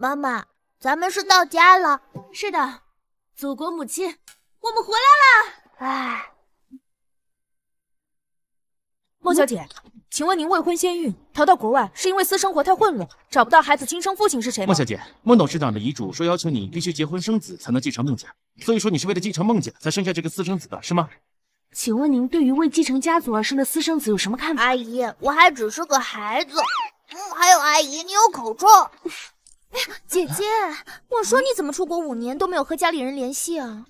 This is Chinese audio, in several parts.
妈妈，咱们是到家了。是的，祖国母亲，我们回来了。哎，孟小姐，请问您未婚先孕，逃到国外是因为私生活太混乱，找不到孩子亲生父亲是谁吗？孟小姐，孟董事长的遗嘱说要求你必须结婚生子才能继承孟家，所以说你是为了继承孟家才生下这个私生子的是吗？请问您对于为继承家族而生的私生子有什么看法？阿姨，我还只是个孩子。嗯，还有阿姨，你有口臭。哎呀，姐姐，我说你怎么出国五年都没有和家里人联系啊？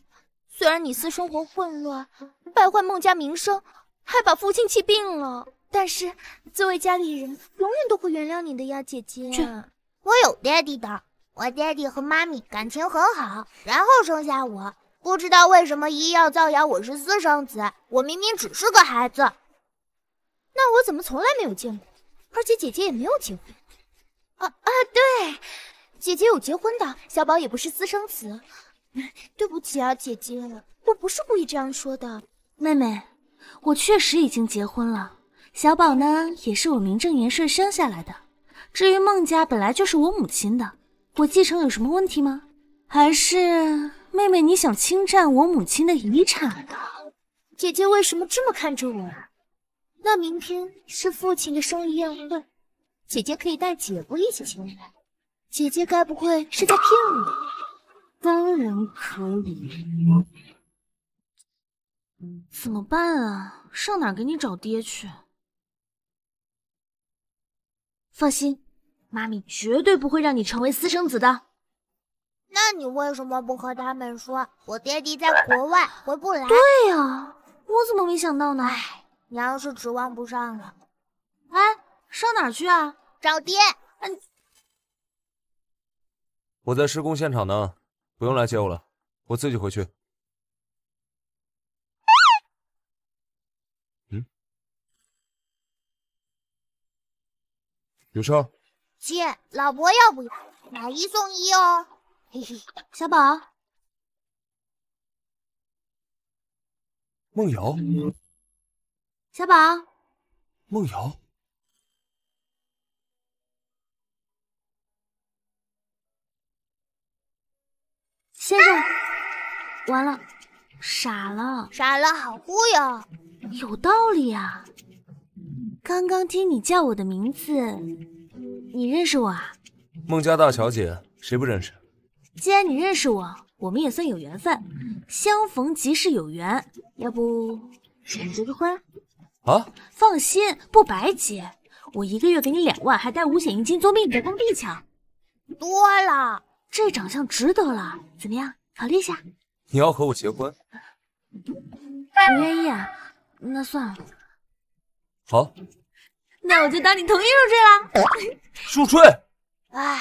虽然你私生活混乱，败坏孟家名声，还把父亲气病了，但是作为家里人，永远都会原谅你的呀，姐姐。我有爹地的，我爹地和妈咪感情很好，然后生下我。不知道为什么一要造谣我是私生子，我明明只是个孩子。那我怎么从来没有见过？而且姐姐也没有结婚。啊啊，对，姐姐有结婚的，小宝也不是私生子。对不起啊，姐姐，我不是故意这样说的。妹妹，我确实已经结婚了，小宝呢也是我名正言顺生下来的。至于孟家，本来就是我母亲的，我继承有什么问题吗？还是妹妹你想侵占我母亲的遗产呢？姐姐为什么这么看着我啊？那明天是父亲的生日宴会。姐姐可以带姐夫一起前来，姐姐该不会是在骗我？当然可以。怎么办啊？上哪给你找爹去？放心，妈咪绝对不会让你成为私生子的。那你为什么不和他们说，我爹地在国外回不来？对呀，我怎么没想到呢？你要是指望不上了。哎，上哪去啊？找爹，我在施工现场呢，不用来接我了，我自己回去。嗯，有事。姐，老婆要不要？买一送一哦。嘿嘿，小宝。梦瑶。小宝。梦瑶。先生，完了，傻了，傻了，好忽悠，有道理啊。刚刚听你叫我的名字，你认识我啊？孟家大小姐，谁不认识？既然你认识我，我们也算有缘分，相逢即是有缘。要不我们结个婚？啊？放心，不白结，我一个月给你两万，还带五险一金，总比你的工地强多了。这长相值得了，怎么样？考虑一下。你要和我结婚？不愿意啊？那算了。好。那我就当你同意入赘了。入赘。哎。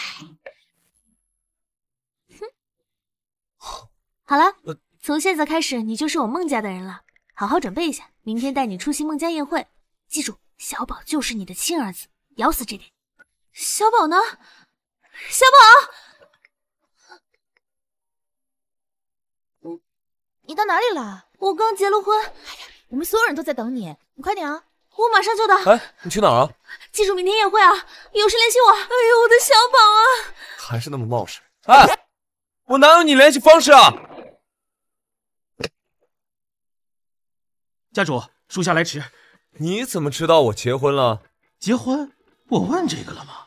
好了，从现在开始，你就是我孟家的人了。好好准备一下，明天带你出席孟家宴会。记住，小宝就是你的亲儿子，咬死这点。小宝呢？小宝。你到哪里了？我刚结了婚，我们所有人都在等你，你快点啊！我马上就到。哎，你去哪儿啊？记住明天宴会啊，有事联系我。哎呦，我的小宝啊，还是那么冒失。哎，我哪有你联系方式啊？家主，属下来迟。你怎么知道我结婚了？结婚？我问这个了吗？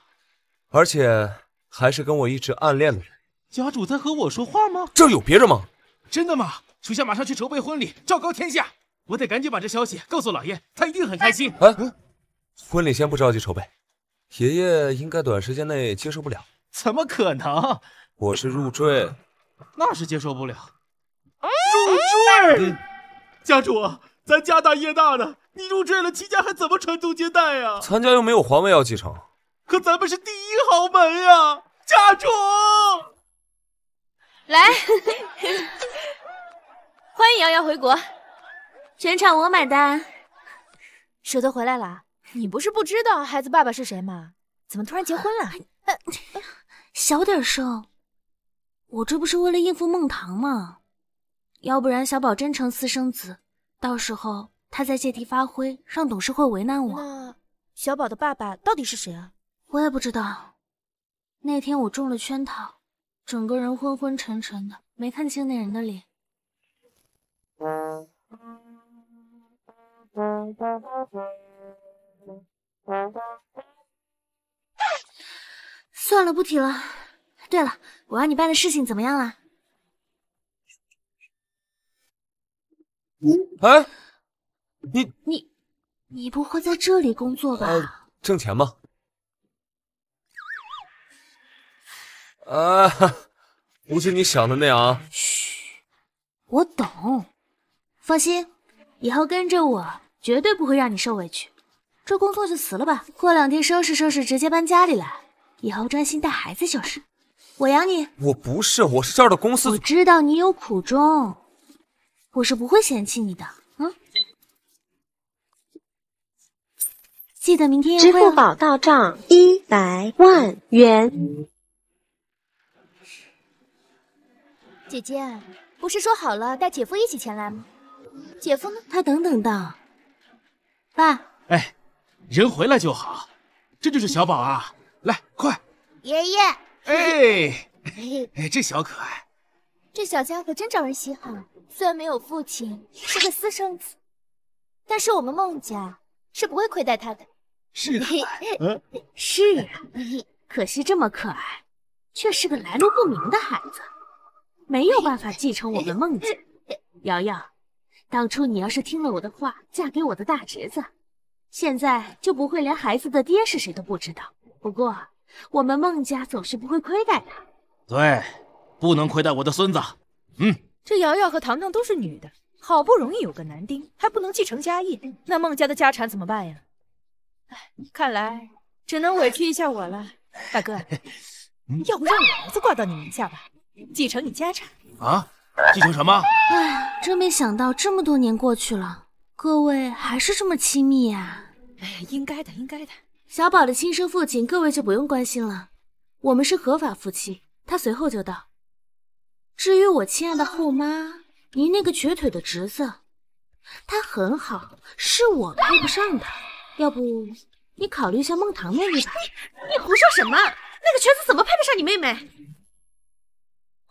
而且还是跟我一直暗恋的人。家主在和我说话吗？这有别人吗？真的吗？属下马上去筹备婚礼，昭告天下。我得赶紧把这消息告诉老爷，他一定很开心。啊，婚礼先不着急筹备，爷爷应该短时间内接受不了。怎么可能？我是入赘，那是接受不了。入赘，家主，咱家大业大的，你入赘了，齐家还怎么传宗接代呀？咱家又没有皇位要继承，可咱们是第一豪门呀，家主。来，欢迎瑶瑶回国，全场我买单。舍得回来了，你不是不知道孩子爸爸是谁吗？怎么突然结婚了？小点声，我这不是为了应付孟唐吗？要不然小宝真成私生子，到时候他再借题发挥，让董事会为难我。小宝的爸爸到底是谁啊？我也不知道，那天我中了圈套。整个人昏昏沉沉的，没看清那人的脸。算了，不提了。对了，我让你办的事情怎么样了？哎，你你你不会在这里工作吧？挣钱吗？啊，不是你想的那样。嘘，我懂。放心，以后跟着我，绝对不会让你受委屈。这工作就辞了吧，过两天收拾收拾，直接搬家里来。以后专心带孩子就是，我养你。我不是，我是这儿的公司。我知道你有苦衷，我是不会嫌弃你的。嗯，记得明天。支付宝到账一百万元。姐姐，不是说好了带姐夫一起前来吗？姐夫呢？他等等的。爸。哎，人回来就好。这就是小宝啊，来，快。爷爷。哎。哎，这小可爱。这小家伙真招人稀罕，虽然没有父亲，是个私生子，但是我们孟家是不会亏待他的。是的，嗯。是啊，可惜这么可爱，却是个来路不明的孩子。没有办法继承我们孟家。瑶瑶，当初你要是听了我的话，嫁给我的大侄子，现在就不会连孩子的爹是谁都不知道。不过我们孟家总是不会亏待他。对，不能亏待我的孙子。嗯，这瑶瑶和糖糖都是女的，好不容易有个男丁，还不能继承家业，那孟家的家产怎么办呀？哎，看来只能委屈一下我了。大哥，要不让你儿子挂到你名下吧。继承你家产啊！继承什么？哎，真没想到这么多年过去了，各位还是这么亲密呀！哎，应该的，应该的。小宝的亲生父亲，各位就不用关心了。我们是合法夫妻，他随后就到。至于我亲爱的后妈，您那个瘸腿的侄子，他很好，是我配不上他。要不你考虑一下孟糖妹妹吧？你胡说什么？那个瘸子怎么配得上你妹妹？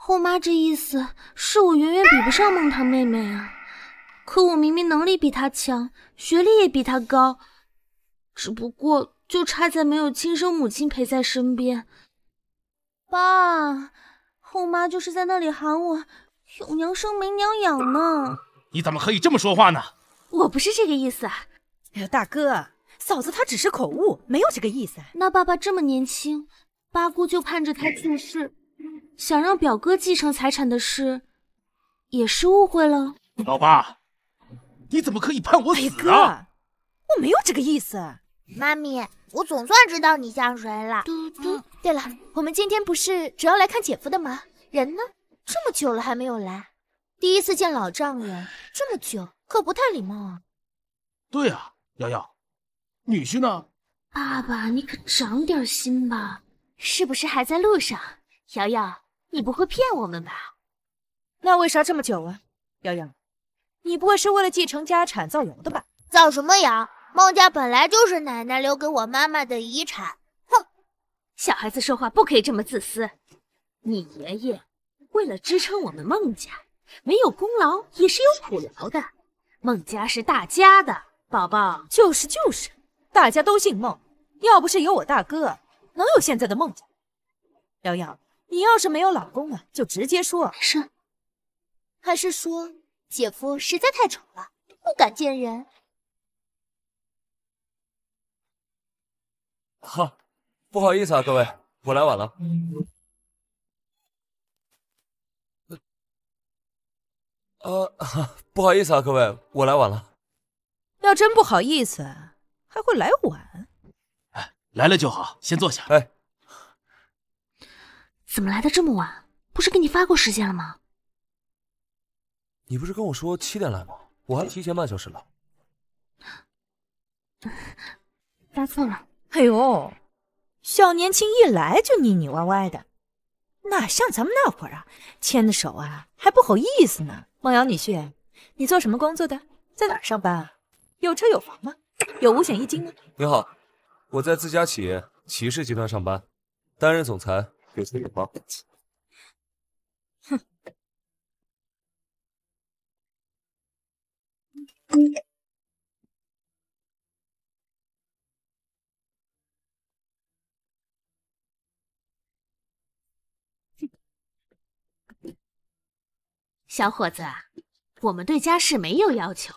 后妈这意思是我远远比不上梦堂妹妹啊，可我明明能力比她强，学历也比她高，只不过就差在没有亲生母亲陪在身边。爸，后妈就是在那里喊我，有娘生没娘养呢。你怎么可以这么说话呢？我不是这个意思。哎呀，大哥，嫂子她只是口误，没有这个意思。那爸爸这么年轻，八姑就盼着他去世。想让表哥继承财产的事，也是误会了。老爸，你怎么可以判我死呢？哥，我没有这个意思。妈咪，我总算知道你像谁了。嘟嘟，对了，我们今天不是主要来看姐夫的吗？人呢？这么久了还没有来。第一次见老丈人，这么久可不太礼貌啊。对啊，瑶瑶，女婿呢？爸爸，你可长点心吧，是不是还在路上？瑶瑶，你不会骗我们吧？那为啥这么久啊？瑶瑶，你不会是为了继承家产造谣的吧？造什么谣？孟家本来就是奶奶留给我妈妈的遗产。哼，小孩子说话不可以这么自私。你爷爷为了支撑我们孟家，没有功劳也是有苦劳的。孟家是大家的，宝宝就是就是，大家都姓孟，要不是有我大哥，能有现在的孟家？瑶瑶。你要是没有老公了，就直接说。是，还是说姐夫实在太丑了，不敢见人？哈，不好意思啊，各位，我来晚了。呃，啊，不好意思啊，各位，我来晚了。要真不好意思，还会来晚？哎，来了就好，先坐下。哎。怎么来的这么晚？不是给你发过时间了吗？你不是跟我说七点来吗？我还提前半小时了，发错了。哎呦，小年轻一来就腻腻歪歪的，哪像咱们那会儿啊？牵的手啊还不好意思呢。孟瑶女婿，你做什么工作的？在哪儿上班啊？有车有房吗？有五险一金吗？你好，我在自家企业骑士集团上班，担任总裁。有车有房，哼！小伙子，我们对家世没有要求，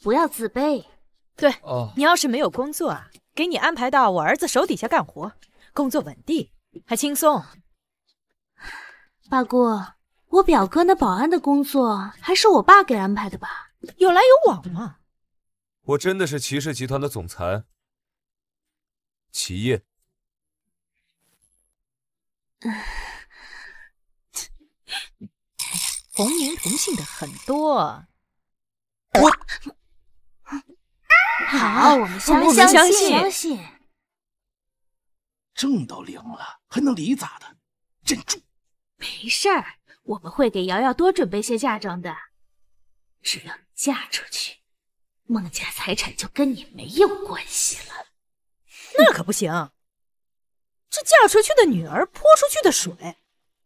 不要自卑。对，你要是没有工作啊，给你安排到我儿子手底下干活，工作稳定。还轻松，八 姑，我表哥那保安的工作还是我爸给安排的吧？有来有往嘛。我真的是骑士集团的总裁，齐夜。同名同姓的很多。我好，我们相不相信？证都领了，还能离咋的？镇住！没事儿，我们会给瑶瑶多准备些嫁妆的。只要你嫁出去，孟家财产就跟你没有关系了。那可不行，这嫁出去的女儿泼出去的水，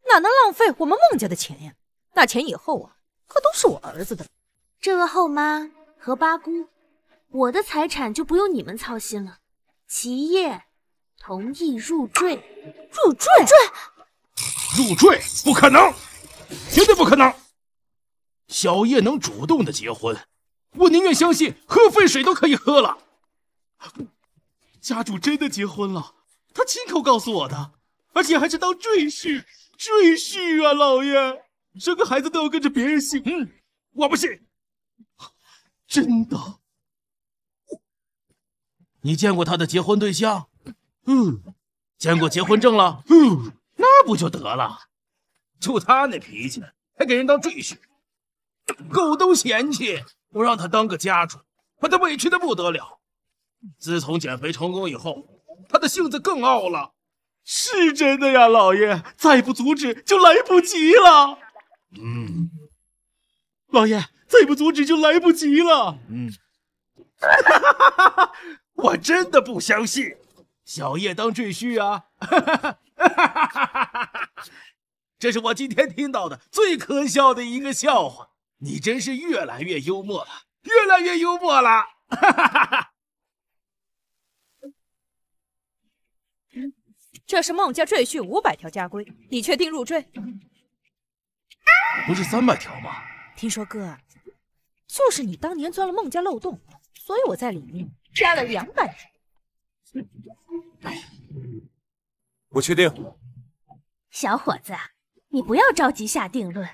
哪能浪费我们孟家的钱呀？那钱以后啊，可都是我儿子的。这个后妈和八姑，我的财产就不用你们操心了。齐夜。同意入赘，入赘，入赘，入赘不可能，绝对不可能。小叶能主动的结婚，我宁愿相信喝废水都可以喝了。家主真的结婚了，他亲口告诉我的，而且还是当赘婿，赘婿啊，老爷，生个孩子都要跟着别人姓。嗯，我不信，真的。你见过他的结婚对象？嗯，见过结婚证了，嗯，那不就得了？就他那脾气，还给人当赘婿，狗都嫌弃。我让他当个家主，把他委屈的不得了。自从减肥成功以后，他的性子更傲了。是真的呀，老爷，再不阻止就来不及了。嗯，老爷，再不阻止就来不及了。嗯，哈哈哈哈，我真的不相信。小叶当赘婿啊！这是我今天听到的最可笑的一个笑话。你真是越来越幽默了，越来越幽默了！这是孟家赘婿五百条家规，你确定入赘？不是三百条吗？听说哥，就是你当年钻了孟家漏洞，所以我在里面加了两百条。不确定。小伙子，你不要着急下定论。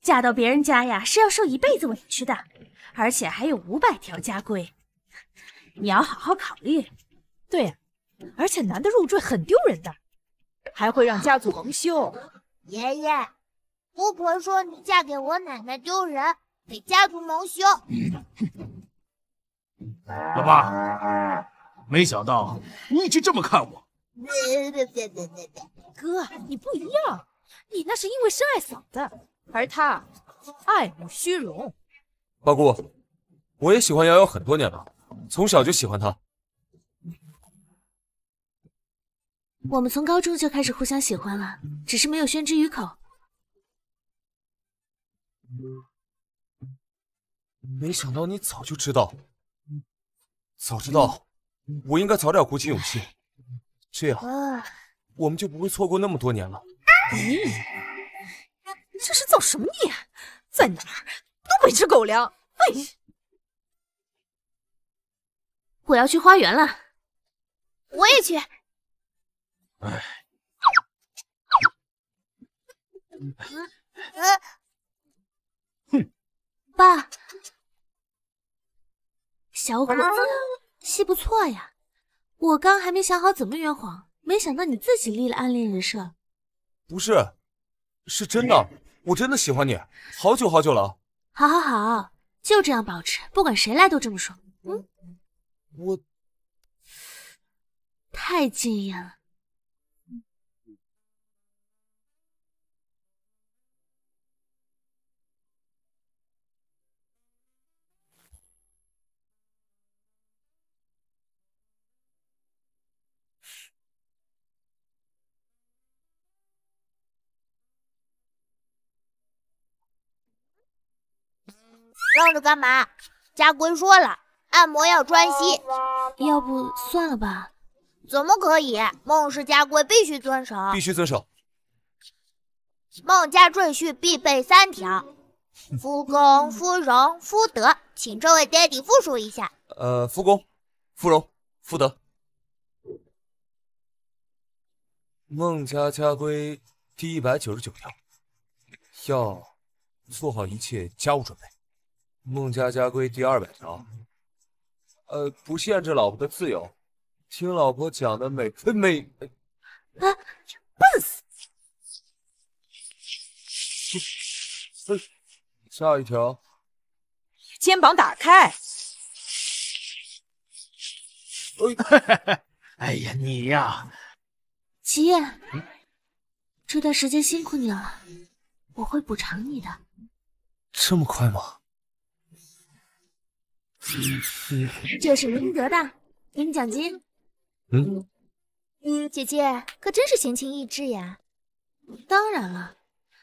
嫁到别人家呀，是要受一辈子委屈的，而且还有五百条家规，你要好好考虑。对呀，而且男的入赘很丢人的，还会让家族蒙羞。爷爷，巫婆说你嫁给我奶奶丢人，给家族蒙羞。老爸。没想到你一直这么看我，哥，你不一样，你那是因为深爱嫂子，而他爱慕虚荣。八姑，我也喜欢瑶瑶很多年了，从小就喜欢她。我们从高中就开始互相喜欢了，只是没有宣之于口。没想到你早就知道，早知道。我应该早点鼓起勇气，这样我们就不会错过那么多年了。咦，这是造什么孽？在哪？都北吃狗粮？哎，我要去花园了，我也去。哎，哼，爸，小伙子。戏不错呀，我刚还没想好怎么圆谎，没想到你自己立了暗恋人设，不是，是真的，我真的喜欢你，好久好久了。好，好，好，就这样保持，不管谁来都这么说。嗯，我太敬业了。愣着干嘛？家规说了，按摩要专心。要不算了吧？怎么可以？孟氏家规必须遵守，必须遵守。孟家赘婿必备三条：夫公、夫荣、夫德。请这位爹地复述一下。呃，夫公、夫荣、夫德。孟家家规第一百九十九条，要做好一切家务准备。孟家家规第二百条，呃，不限制老婆的自由，听老婆讲的每分每。啊！笨死！下一条。肩膀打开。哎 呀，你呀！齐燕，这段时间辛苦你了，我会补偿你的。这么快吗？这 是您得的，给你奖金。嗯，姐姐可真是闲情逸致呀。当然了，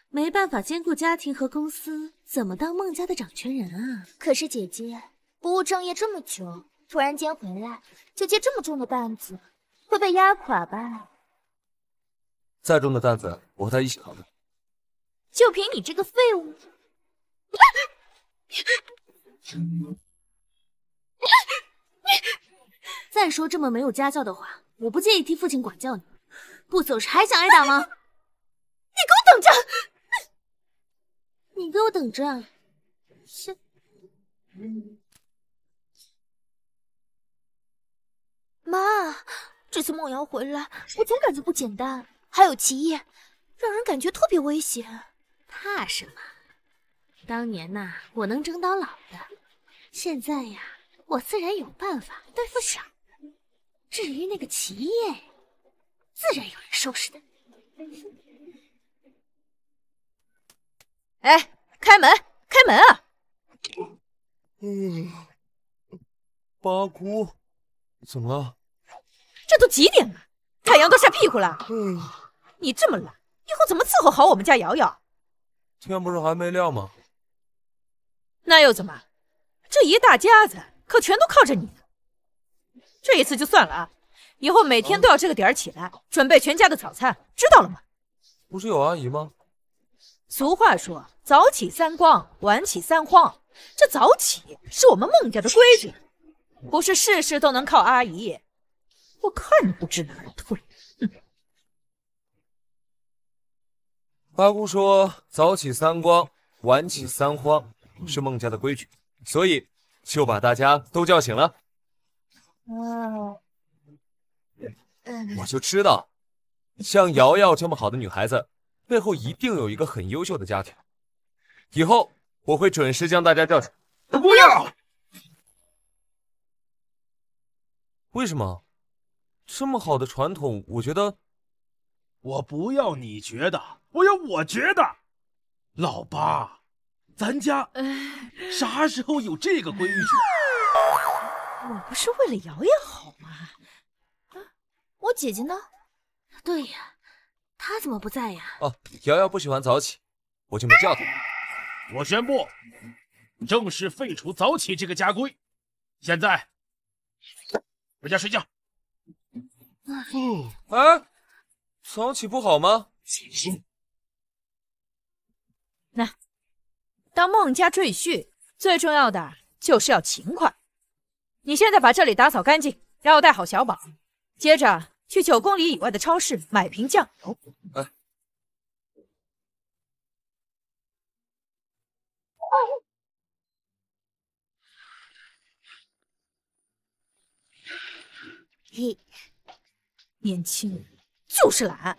没办法兼顾家庭和公司，怎么当孟家的掌权人啊？可是姐姐不务正业这么久，突然间回来就接这么重的担子，会被压垮吧？再重的担子，我和他一起扛着。就凭你这个废物！你 再说这么没有家教的话，我不介意替父亲管教你。不走是还想挨打吗？你给我等着！你给我等着！是。妈，这次梦瑶回来，我总感觉不简单。还有奇异，让人感觉特别危险。怕什么？当年呐，我能争到老的，现在呀。我自然有办法对付小至于那个齐夜，自然有人收拾的。哎，开门，开门啊！八姑，怎么了？这都几点了？太阳都晒屁股了。嗯，你这么懒，以后怎么伺候好我们家瑶瑶？天不是还没亮吗？那又怎么？这一大家子。可全都靠着你，这一次就算了啊！以后每天都要这个点儿起来准备全家的早餐，知道了吗？不是有阿姨吗？俗话说早起三光，晚起三荒。这早起是我们孟家的规矩，不是事事都能靠阿姨。我看你不知难退。八姑说早起三光，晚起三荒是孟家的规矩，所以。就把大家都叫醒了。我就知道，像瑶瑶这么好的女孩子，背后一定有一个很优秀的家庭。以后我会准时将大家叫醒。不要！为什么？这么好的传统，我觉得。我不要你觉得，我要我觉得。老八。咱家啥时候有这个规矩？我不是为了瑶瑶好吗？啊，我姐姐呢？对呀，她怎么不在呀？哦，瑶瑶不喜欢早起，我就没叫她。我宣布，正式废除早起这个家规。现在回家睡觉。嗯，早起不好吗？那。当孟家赘婿，最重要的就是要勤快。你现在把这里打扫干净，然后带好小宝，接着去九公里以外的超市买瓶酱。哎，年轻人就是懒。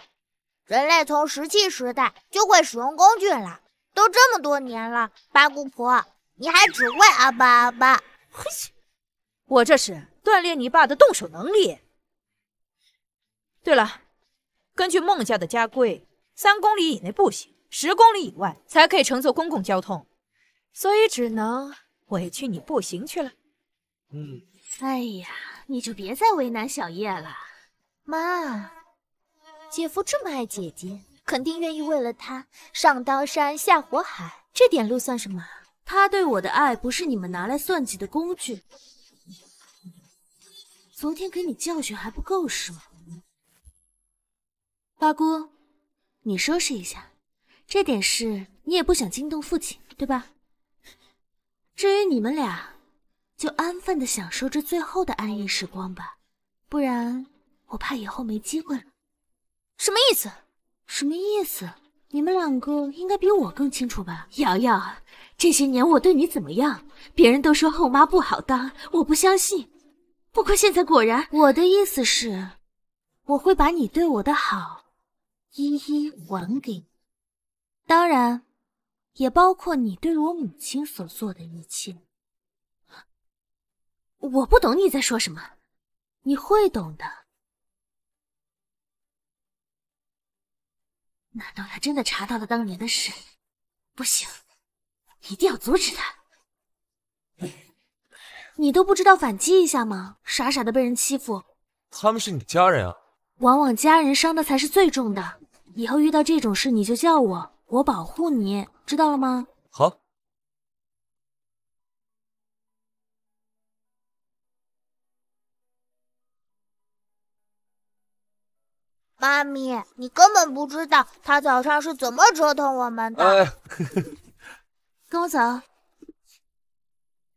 人类从石器时代就会使用工具了。都这么多年了，八姑婆，你还只会阿巴阿巴。嘿，我这是锻炼你爸的动手能力。对了，根据孟家的家规，三公里以内步行，十公里以外才可以乘坐公共交通，所以只能委屈你步行去了。嗯。哎呀，你就别再为难小叶了。妈，姐夫这么爱姐姐。肯定愿意为了他上刀山下火海，这点路算什么？他对我的爱不是你们拿来算计的工具。昨天给你教训还不够是吗？八姑，你收拾一下，这点事你也不想惊动父亲对吧？至于你们俩，就安分的享受这最后的安逸时光吧，不然我怕以后没机会了。什么意思？什么意思？你们两个应该比我更清楚吧？瑶瑶，这些年我对你怎么样？别人都说后妈不好当，我不相信。不过现在果然，我的意思是，我会把你对我的好一一还给你，当然，也包括你对我母亲所做的一切。我不懂你在说什么，你会懂的。难道他真的查到了当年的事？不行，一定要阻止他！你都不知道反击一下吗？傻傻的被人欺负，他们是你的家人啊！往往家人伤的才是最重的。以后遇到这种事你就叫我，我保护你，知道了吗？好。妈咪，你根本不知道他早上是怎么折腾我们的。跟我走。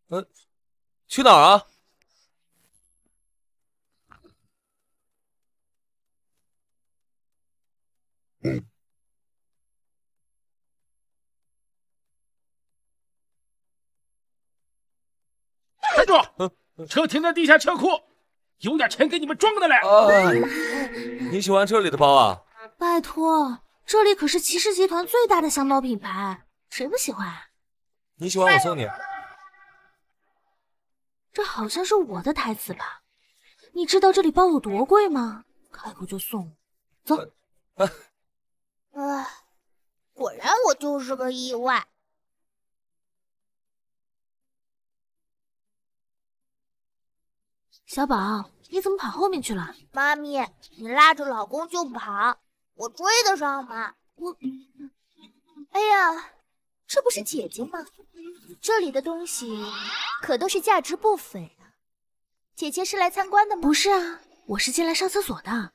嗯，去哪儿啊？站住！车停在地下车库。有点钱给你们装的嘞！你喜欢这里的包啊？拜托，这里可是骑士集团最大的箱包品牌，谁不喜欢啊？你喜欢我送你。这好像是我的台词吧？你知道这里包有多贵吗？开口就送，走。哎，果然我就是个意外。小宝，你怎么跑后面去了？妈咪，你拉着老公就跑，我追得上吗？我，哎呀，这不是姐姐吗？这里的东西可都是价值不菲啊。姐姐是来参观的吗？不是啊，我是进来上厕所的。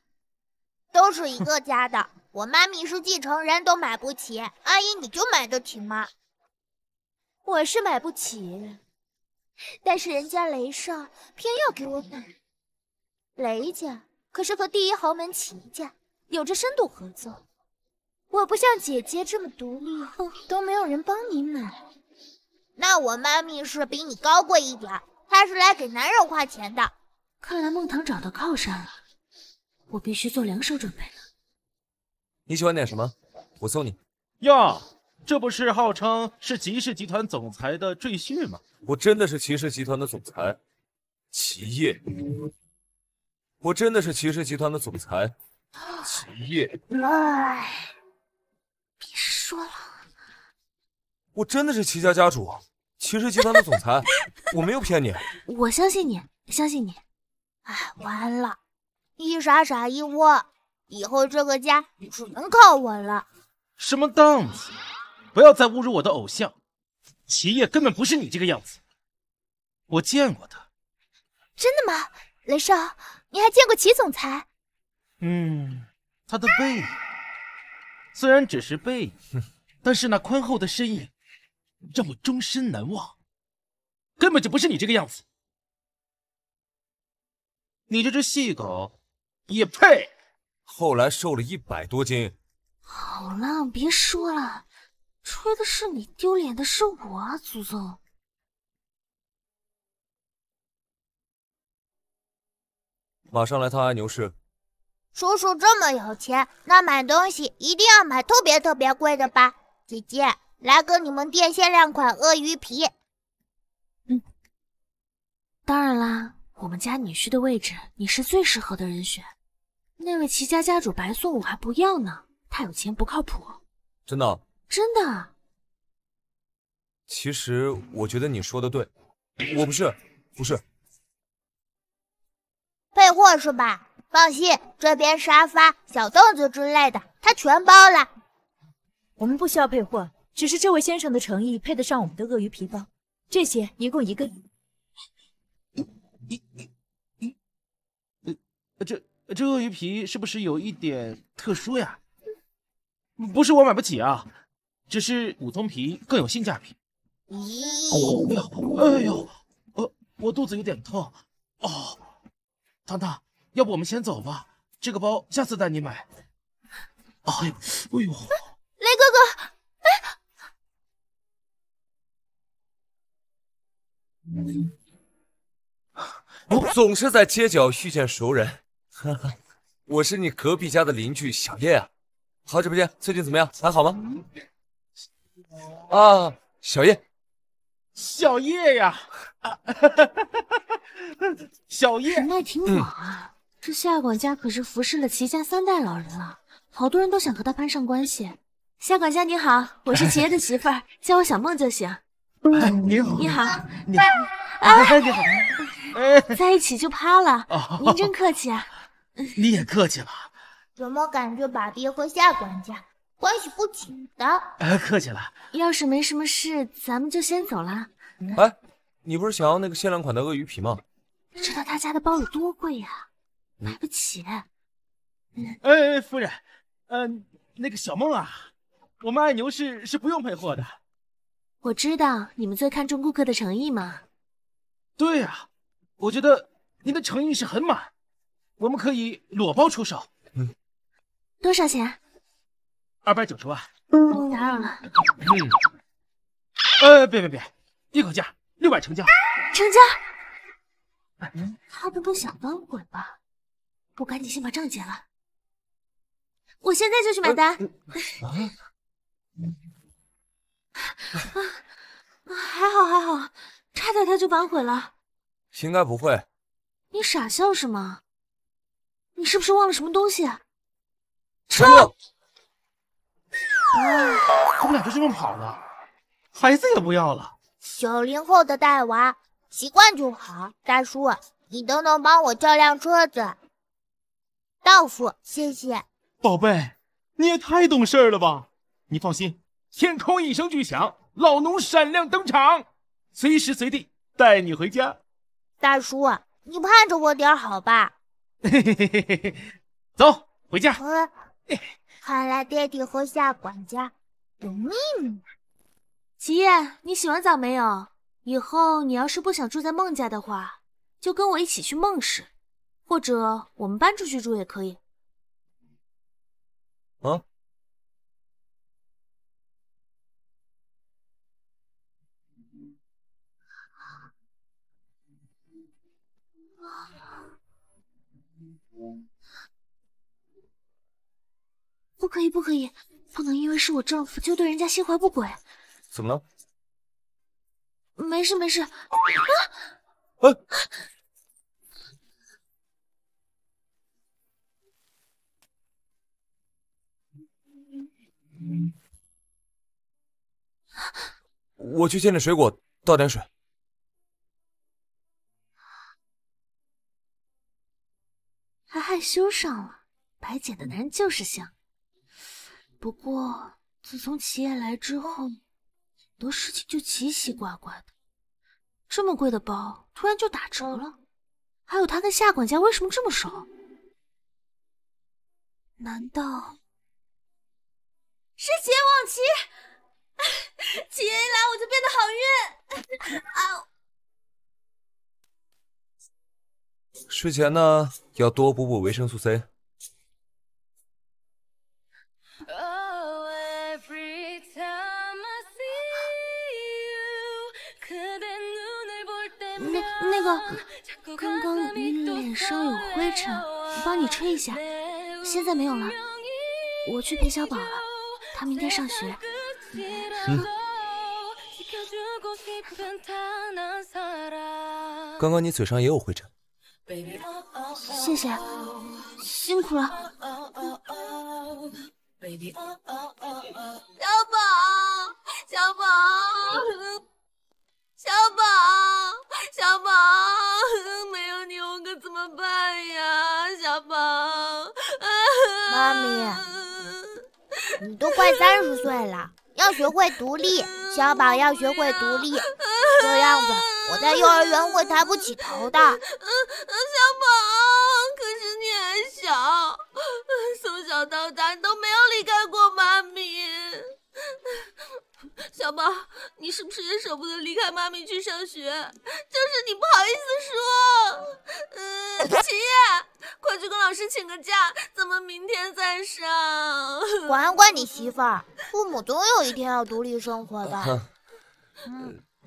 都是一个家的，我妈咪是继承人都买不起，阿姨你就买得起吗？我是买不起。但是人家雷少偏要给我买，雷家可是和第一豪门齐家有着深度合作，我不像姐姐这么独立，都没有人帮你买。那我妈咪是比你高贵一点，她是来给男人花钱的。看来孟唐找到靠山了，我必须做两手准备了。你喜欢点什么，我送你。哟。这不是号称是吉氏集团总裁的赘婿吗？我真的是吉氏集团的总裁，齐业。我真的是齐氏集团的总裁，齐业。哎，别说了。我真的是齐家家主，齐氏集团的总裁，我没有骗你。我相信你，相信你。哎，完了，一傻傻一窝，以后这个家只能靠我了。什么档次？不要再侮辱我的偶像，齐夜根本不是你这个样子。我见过他，真的吗？雷少，你还见过齐总裁？嗯，他的背影，虽然只是背影，但是那宽厚的身影让我终身难忘。根本就不是你这个样子，你这只细狗也配？后来瘦了一百多斤。好了，别说了。吹的是你，丢脸的是我，祖宗！马上来趟按钮市。叔叔这么有钱，那买东西一定要买特别特别贵的吧？姐姐，来个你们店限量款鳄鱼皮。嗯，当然啦，我们家女婿的位置，你是最适合的人选。那位齐家家主白送我还不要呢，他有钱不靠谱。真的？真的？其实我觉得你说的对，我不是，不是。配货是吧？放心，这边沙发、小凳子之类的，他全包了。我们不需要配货，只是这位先生的诚意配得上我们的鳄鱼皮包。这些一共一个。一，一，一，这这鳄鱼皮是不是有一点特殊呀？不是我买不起啊。只是五层皮更有性价比。咦，哎呦，呃，我肚子有点痛。哦，糖糖，要不我们先走吧，这个包下次带你买。哎呦，哎呦，雷哥哥，哎，总是在街角遇见熟人，哈哈，我是你隔壁家的邻居小叶啊，好久不见，最近怎么样？还好吗？啊，小叶，小叶呀，啊哈哈哈哈哈！小叶，什么苹果？这夏管家可是服侍了齐家三代老人了，好多人都想和他攀上关系。夏管家你好，我是齐爷的媳妇儿，叫我小梦就行。哎，你好，你好，你好，哎，你好，哎，在一起就趴了。您真客气啊，你也客气了。怎么感觉把比和夏管家？关系不紧的。哎，客气了。要是没什么事，咱们就先走了。哎，你不是想要那个限量款的鳄鱼皮吗？知道他家的包有多贵呀，买不起。哎，夫人，嗯，那个小梦啊，我们爱牛是是不用配货的。我知道你们最看重顾客的诚意嘛。对呀，我觉得您的诚意是很满，我们可以裸包出售。嗯。多少钱？二百九十万，嗯，打扰了，嗯，呃，别别别，一口价六百成交，成交。他不会想反悔吧？我赶紧先把账结了，我现在就去买单。啊还好还好，差点他就反悔了。应该不会。你傻笑什么？你是不是忘了什么东西？撤！他们俩就这么跑了，孩子也不要了。小零后的带娃习惯就好。大叔，你等等，帮我叫辆车子。到付，谢谢。宝贝，你也太懂事了吧！你放心，天空一声巨响，老奴闪亮登场，随时随地带你回家。大叔，你盼着我点好吧？嘿嘿嘿嘿嘿，走，回家。看来爹爹和夏管家有秘密啊！齐夜，你洗完澡没有？以后你要是不想住在孟家的话，就跟我一起去孟氏，或者我们搬出去住也可以。啊。不可以，不可以！不能因为是我丈夫，就对人家心怀不轨。怎么了？没事，没事。啊！哎！我去见点水果，倒点水。还害羞上了？白捡的男人就是香。不过，自从齐夜来之后，很多事情就奇奇怪怪的。这么贵的包，突然就打折了。还有，他跟夏管家为什么这么熟？难道？是姐，网七。齐夜一来，我就变得好运啊！睡前呢，要多补补维生素 C。那那个，刚刚你脸上有灰尘，帮你吹一下，现在没有了。我去陪小宝了，他明天上学。嗯。刚刚你嘴上也有灰尘，谢谢，辛苦了。baby。小宝，小宝，小宝，小宝，没有你我可怎么办呀，小宝？妈咪，你都快三十岁了，要学会独立。小宝要学会独立，这样子我在幼儿园会抬不起头的。小宝，可是你还小，从小到大都。小宝，你是不是也舍不得离开妈咪去上学？就是你不好意思说。嗯，齐夜，快去跟老师请个假，咱们明天再上。管管你媳妇儿，父母总有一天要独立生活的。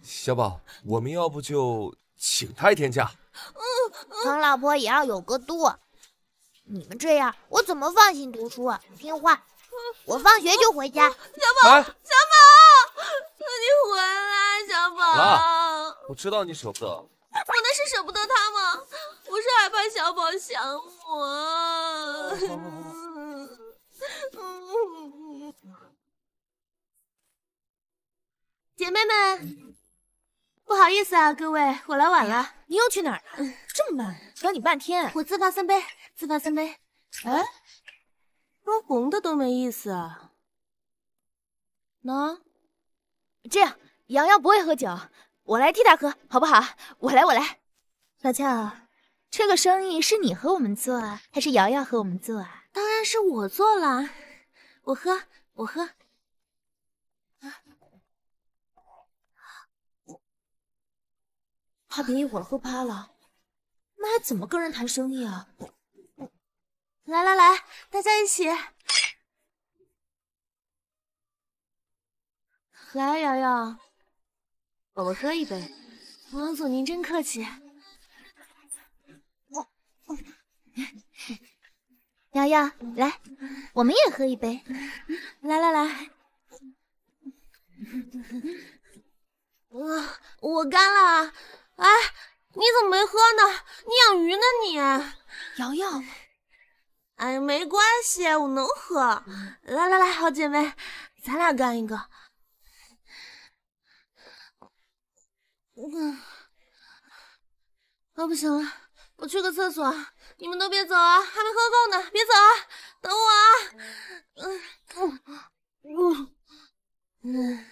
小宝，我们要不就请他一天假？嗯，疼老婆也要有个度，你们这样，我怎么放心读书？啊、听话。我放学就回家，小宝，小宝，你回来，小宝。我知道你舍不得。我那是舍不得他吗？我是害怕小宝想我。姐妹们，不好意思啊，各位，我来晚了。你又去哪儿了？这么慢，等你半天。我自罚三杯，自罚三杯。哎。说红的都没意思啊。那，这样，瑶瑶不会喝酒，我来替他喝，好不好？我来，我来。老乔，这个生意是你和我们做，还是瑶瑶和我们做啊？当然是我做了。我喝，我喝。啊，我怕别一会儿喝趴了，那还怎么跟人谈生意啊？来来来，大家一起。来，瑶瑶，我们喝一杯。王总，您真客气。瑶瑶，来，我们也喝一杯。来来来。我，我干了。哎，你怎么没喝呢？你养鱼呢？你，瑶瑶。哎呀，没关系，我能喝。来来来，好姐妹，咱俩干一个。嗯，我不行了，我去个厕所。你们都别走啊，还没喝够呢，别走啊，等我啊。嗯嗯嗯。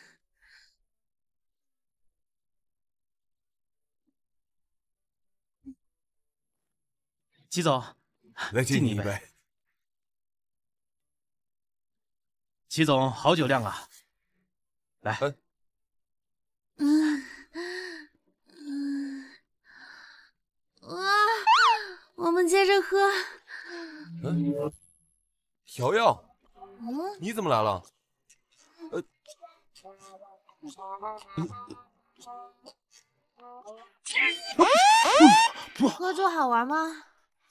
季总，来敬你一杯。齐总好酒量啊，来。嗯嗯，哇，我们接着喝。嗯，瑶瑶，嗯，你怎么来了？呃，喝酒好玩吗？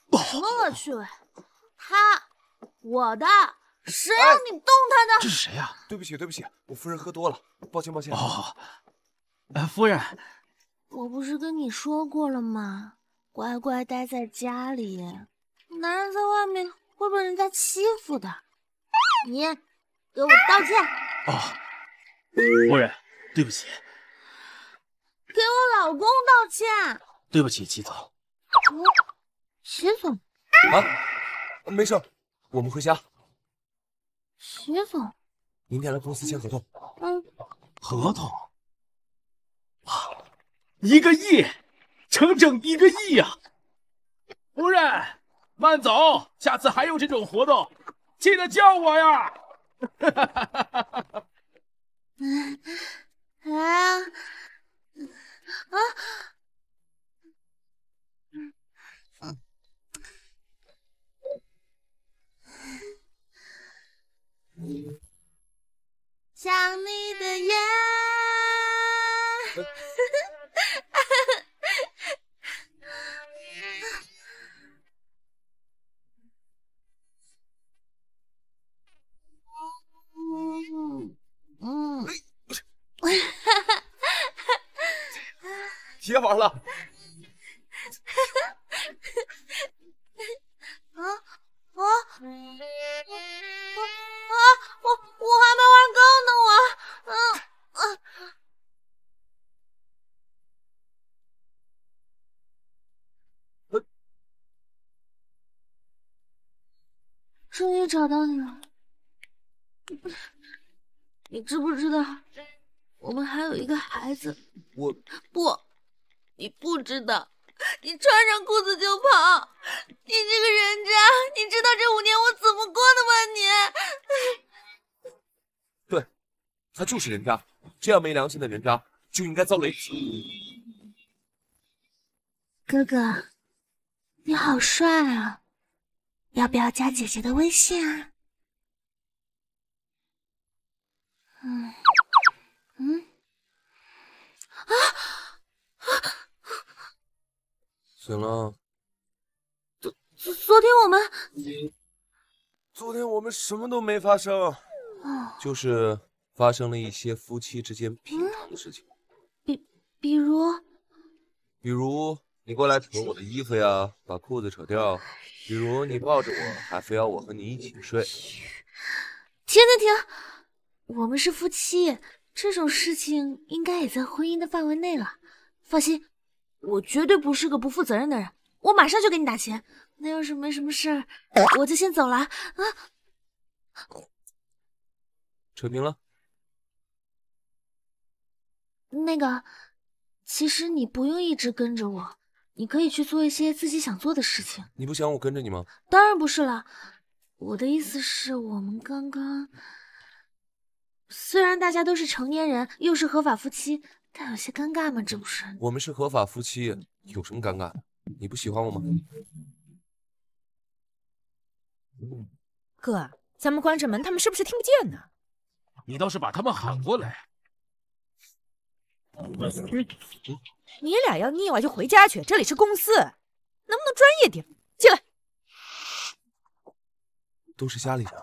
不，乐趣，他，我的。谁让你动他的？这是谁呀？对不起，对不起，我夫人喝多了，抱歉，抱歉。好好好。哎，夫人，我不是跟你说过了吗？乖乖待在家里，男人在外面会被人家欺负的。你给我道歉。哦，夫人，对不起。给我老公道歉。对不起，齐总。齐总。啊？没事，我们回家。徐总，明天来公司签合同。嗯，合同啊，一个亿，整整一个亿呀！夫人，慢走，下次还有这种活动，记得叫我呀！啊！啊！嗯。想你的夜，了，啊。啊啊！我我还没玩够呢，我嗯嗯，终于找到你了。你不是？你知不知道我们还有一个孩子？我不，你不知道。你穿上裤子就跑，你这个人渣！你知道这五年我怎么过的吗？你，对，他就是人渣，这样没良心的人渣就应该遭雷劈。哥哥，你好帅啊，要不要加姐姐的微信啊？嗯嗯啊啊！怎了？昨昨昨天我们，昨天我们什么都没发生，就是发生了一些夫妻之间平常的事情，比比如，比如你过来扯我的衣服呀，把裤子扯掉，比如你抱着我，还非要我和你一起睡。停停停，我们是夫妻，这种事情应该也在婚姻的范围内了，放心。我绝对不是个不负责任的人，我马上就给你打钱。那要是没什么事儿，我就先走了。啊，扯平了。那个，其实你不用一直跟着我，你可以去做一些自己想做的事情。你不想我跟着你吗？当然不是了，我的意思是，我们刚刚虽然大家都是成年人，又是合法夫妻。这有些尴尬吗？这不是我们是合法夫妻，有什么尴尬？你不喜欢我吗？哥，咱们关着门，他们是不是听不见呢？你倒是把他们喊过来。你俩要腻歪就回家去，这里是公司，能不能专业点？进来。都是家里人。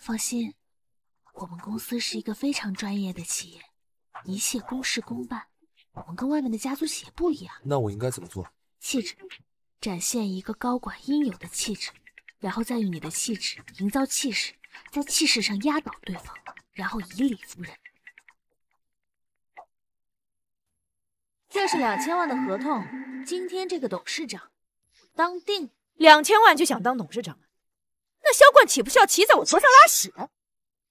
放心，我们公司是一个非常专业的企业。一切公事公办，我们跟外面的家族企业不一样。那我应该怎么做？气质，展现一个高管应有的气质，然后再用你的气质营造气势，在气势上压倒对方，然后以理服人。这是两千万的合同，今天这个董事长当定两千万就想当董事长？那销冠岂不是要骑在我头上拉屎？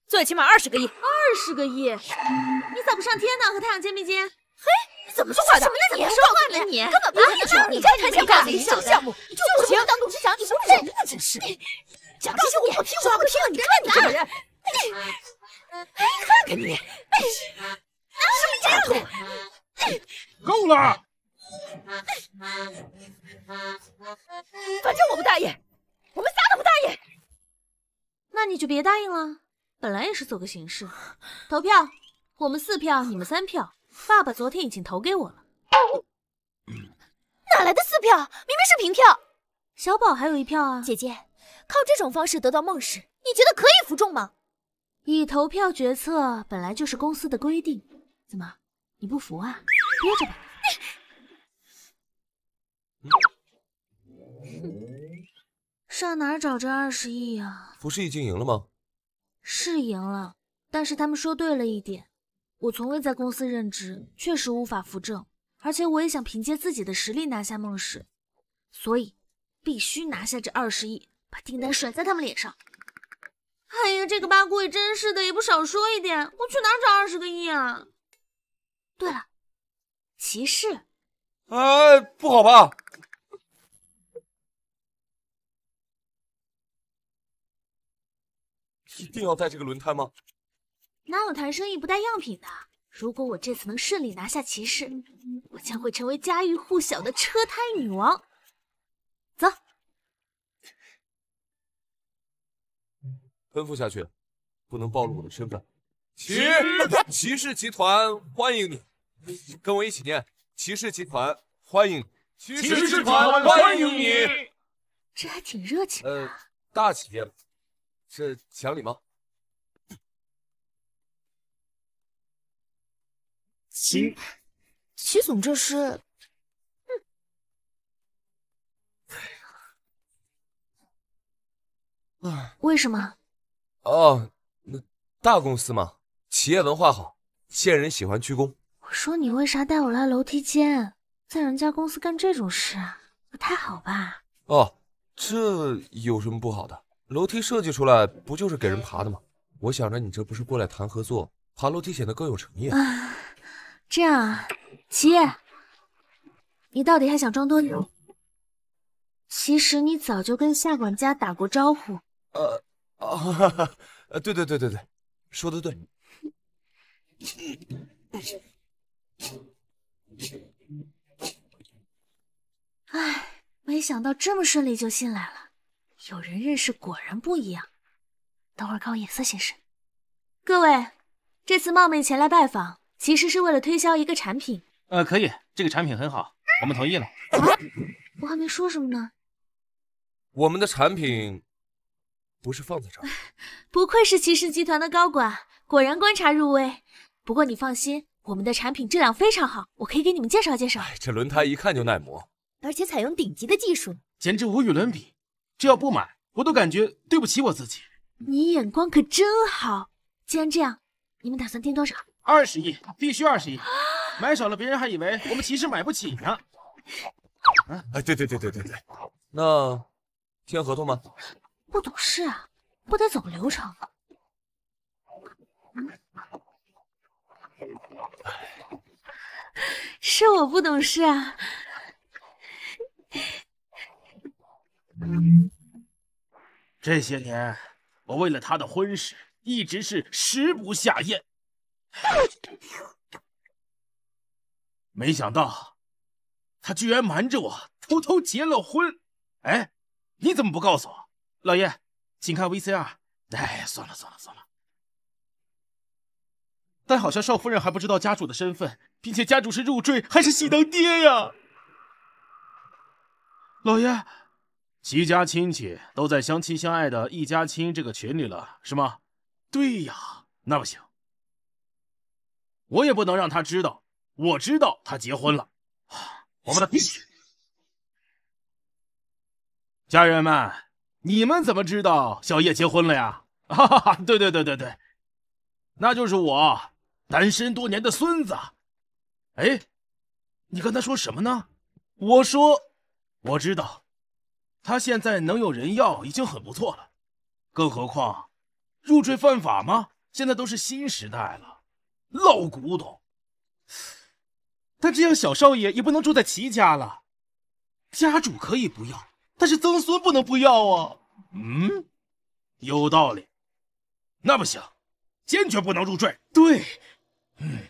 最起码二十个亿。十个亿，你咋不上天呢？和太阳肩并肩？嘿，你怎么说话的？什么？你说话呢？你根本不可能。你看，你看，你看，你看，项目就是你当董事长，你什么人就真是的，讲这些我不听，我不听，你看你。这个人，你看，看你，什么态度？够了！反正我不答应，我们仨都不答应。那你就别答应了。本来也是走个形式，投票，我们四票，你们三票。爸爸昨天已经投给我了，哪来的四票？明明是平票。小宝还有一票啊！姐姐，靠这种方式得到孟氏，你觉得可以服众吗？以投票决策本来就是公司的规定，怎么你不服啊？憋着吧。上哪找这二十亿啊？不是已经赢了吗？是赢了，但是他们说对了一点，我从未在公司任职，确实无法扶正。而且我也想凭借自己的实力拿下梦氏，所以必须拿下这二十亿，把订单甩在他们脸上。哎呀，这个八姑也真是的，也不少说一点，我去哪找二十个亿啊？对了，骑士，哎，不好吧？一定要带这个轮胎吗？哪有谈生意不带样品的？如果我这次能顺利拿下骑士，我将会成为家喻户晓的车胎女王。走，吩咐下去，不能暴露我的身份。骑骑士集团欢迎你，跟我一起念：骑士集团欢迎骑士集团欢迎你。这还挺热情的，呃，大企业。是讲理吗？齐齐总，这是，为什么？哦，那大公司嘛，企业文化好，见人喜欢鞠躬。我说你为啥带我来楼梯间？在人家公司干这种事，啊？不太好吧？哦，这有什么不好的？楼梯设计出来不就是给人爬的吗？我想着你这不是过来谈合作，爬楼梯显得更有诚意。啊、这样，啊，夜，你到底还想装多久？其实你早就跟夏管家打过招呼。呃，啊哈哈，对对对对对，说的对。唉，没想到这么顺利就进来了。有人认识果然不一样，等会儿看我眼色行事。各位，这次冒昧前来拜访，其实是为了推销一个产品。呃，可以，这个产品很好，我们同意了。啊、我还没说什么呢。我们的产品不是放在这儿。不愧是齐氏集团的高管，果然观察入微。不过你放心，我们的产品质量非常好，我可以给你们介绍介绍。这轮胎一看就耐磨，而且采用顶级的技术，简直无与伦比。这要不买，我都感觉对不起我自己。你眼光可真好，既然这样，你们打算定多少？二十亿，必须二十亿，买少了别人还以为我们其实买不起呢。哎，对对对对对对，那签合同吗？不懂事啊，不得走个流程。是我不懂事啊。这些年，我为了他的婚事，一直是食不下咽。没想到，他居然瞒着我偷偷结了婚。哎，你怎么不告诉我？老爷，请看 VCR。哎，算了算了算了。但好像少夫人还不知道家主的身份，并且家主是入赘还是喜当爹呀？老爷。齐家亲戚都在相亲相爱的一家亲这个群里了，是吗？对呀，那不行，我也不能让他知道。我知道他结婚了，我把他家人们，你们怎么知道小叶结婚了呀？哈哈哈！对对对对对，那就是我单身多年的孙子。哎，你刚才说什么呢？我说，我知道。他现在能有人要已经很不错了，更何况入赘犯法吗？现在都是新时代了，老古董。但这样小少爷也不能住在齐家了，家主可以不要，但是曾孙不能不要啊。嗯，有道理，那不行，坚决不能入赘。对，嗯，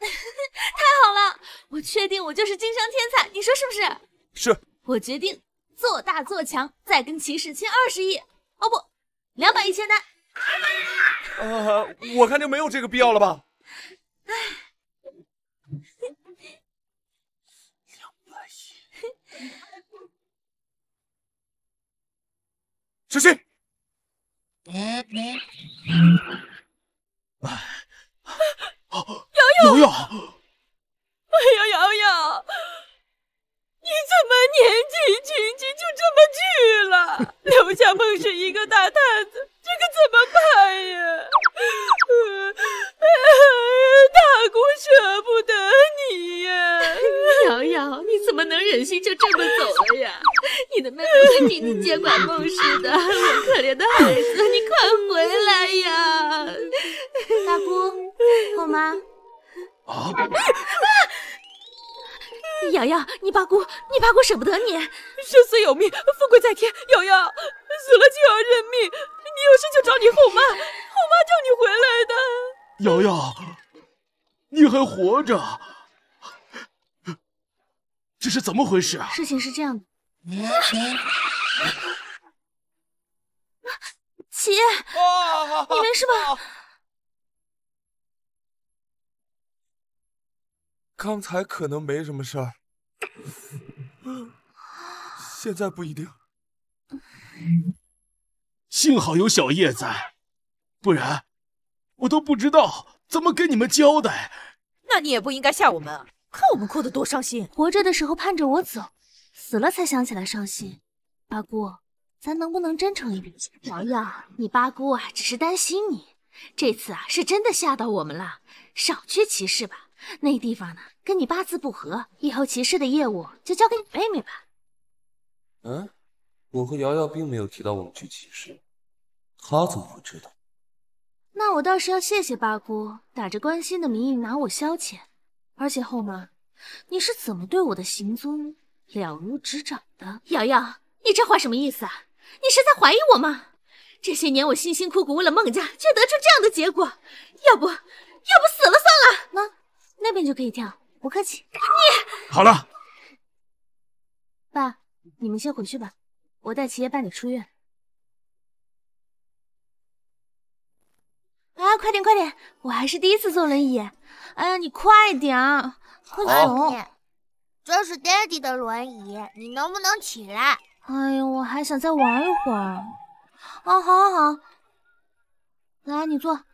太好了，我确定我就是经商天才，你说是不是？是。我决定做大做强，再跟骑士签二十亿。哦不，两百亿签单。呃，我看就没有这个必要了吧。两百亿。小心。哎哎。哎。杨勇。杨勇。哎呀，杨勇。你怎么年纪轻轻就这么去了？留下孟氏一个大探子，这可怎么办呀？大姑舍不得你呀，瑶瑶，你怎么能忍心就这么走了呀？你的妹妹会替你接管孟氏的，我可怜的孩子，你快回来呀！大姑，后妈。啊！瑶瑶，你八姑，你八姑舍不得你，生死有命，富贵在天。瑶瑶死了就要认命，你有事就找你后妈，后妈叫你回来的。瑶瑶，你还活着，这是怎么回事啊？事情是这样的，啊、起，你没事吧？刚才可能没什么事儿，现在不一定。幸好有小叶在，不然我都不知道怎么跟你们交代。那你也不应该吓我们啊，看我们哭得多伤心。活着的时候盼着我走，死了才想起来伤心。八姑，咱能不能真诚一点？瑶瑶，你八姑啊，只是担心你，这次啊是真的吓到我们了，少缺骑士吧。那地方呢，跟你八字不合，以后骑士的业务就交给你妹妹吧。嗯，我和瑶瑶并没有提到我们去骑士，她怎么会知道？那我倒是要谢谢八姑，打着关心的名义拿我消遣。而且后妈，你是怎么对我的行踪了如指掌的？瑶瑶，你这话什么意思啊？你是在怀疑我吗？这些年我辛辛苦苦为了孟家，却得出这样的结果，要不要不死了算了？啊！那边就可以跳，不客气。你 好了，爸，你们先回去吧，我带齐爷办理出院。啊，快点快点，我还是第一次坐轮椅。哎呀，你快点，快走。这是爹地的轮椅，你能不能起来？哎呀，我还想再玩一会儿。啊，好，好，好。来，你坐。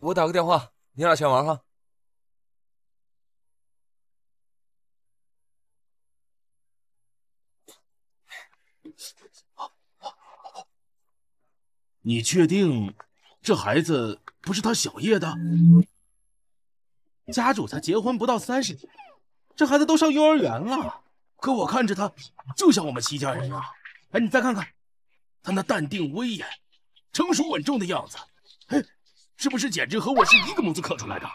我打个电话，你俩先玩哈。你确定这孩子不是他小叶的？家主才结婚不到三十天，这孩子都上幼儿园了。可我看着他就像我们齐家人啊！哎，你再看看，他那淡定威严、成熟稳重的样子，哎，是不是简直和我是一个模子刻出来的？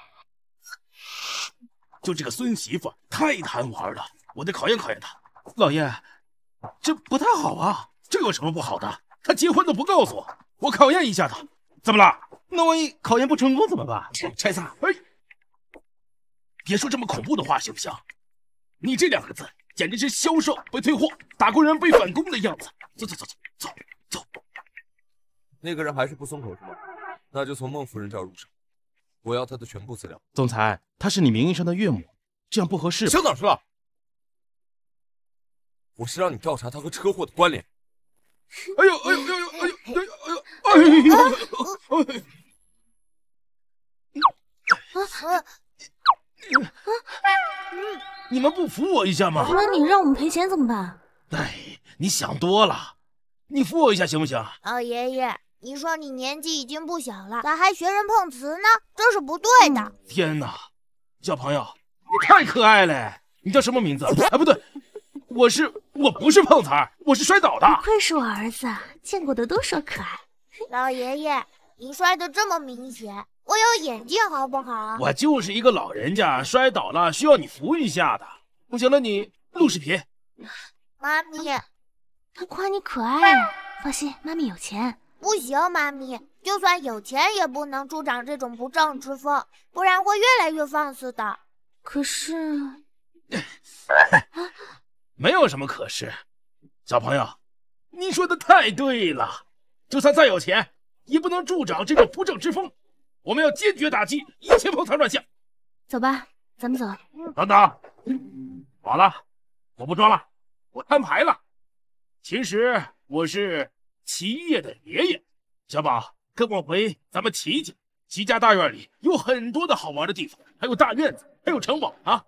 就这个孙媳妇太贪玩了，我得考验考验他。老爷，这不太好啊！这有什么不好的？他结婚都不告诉我。我考验一下他，怎么了？那万一考验不成功怎么办？拆散？哎，别说这么恐怖的话，行不行？你这两个字，简直是销售被退货，打工人被反攻的样子。走走走走走走。那个人还是不松口是吗？那就从孟夫人这儿入手，我要他的全部资料。总裁，他是你名义上的岳母，这样不合适。想哪去了？我是让你调查他和车祸的关联。哎呦哎呦哎呦！哎呦！你们不扶我一下吗？那你让我们赔钱怎么办？哎，你想多了。你扶我一下行不行？老爷爷，你说你年纪已经不小了，咋还学人碰瓷呢？这是不对的。天哪，小朋友，你太可爱了！你叫什么名字？哎，不对，我是我不是碰瓷，我是摔倒的。不愧是我儿子，见过的都说可爱。老爷爷，你摔得这么明显，我有眼镜好不好？我就是一个老人家摔倒了，需要你扶一下的。不行，了你录视频。妈咪，他夸你可爱。放心，妈咪有钱。不行，妈咪，就算有钱也不能助长这种不正之风，不然会越来越放肆的。可是，没有什么可是。小朋友，你说的太对了。就算再有钱，也不能助长这种不正之风。我们要坚决打击一切碰瓷乱象。走吧，咱们走。等等，好了，我不装了，我摊牌了。其实我是齐夜的爷爷。小宝，跟我回咱们齐家。齐家大院里有很多的好玩的地方，还有大院子，还有城堡啊。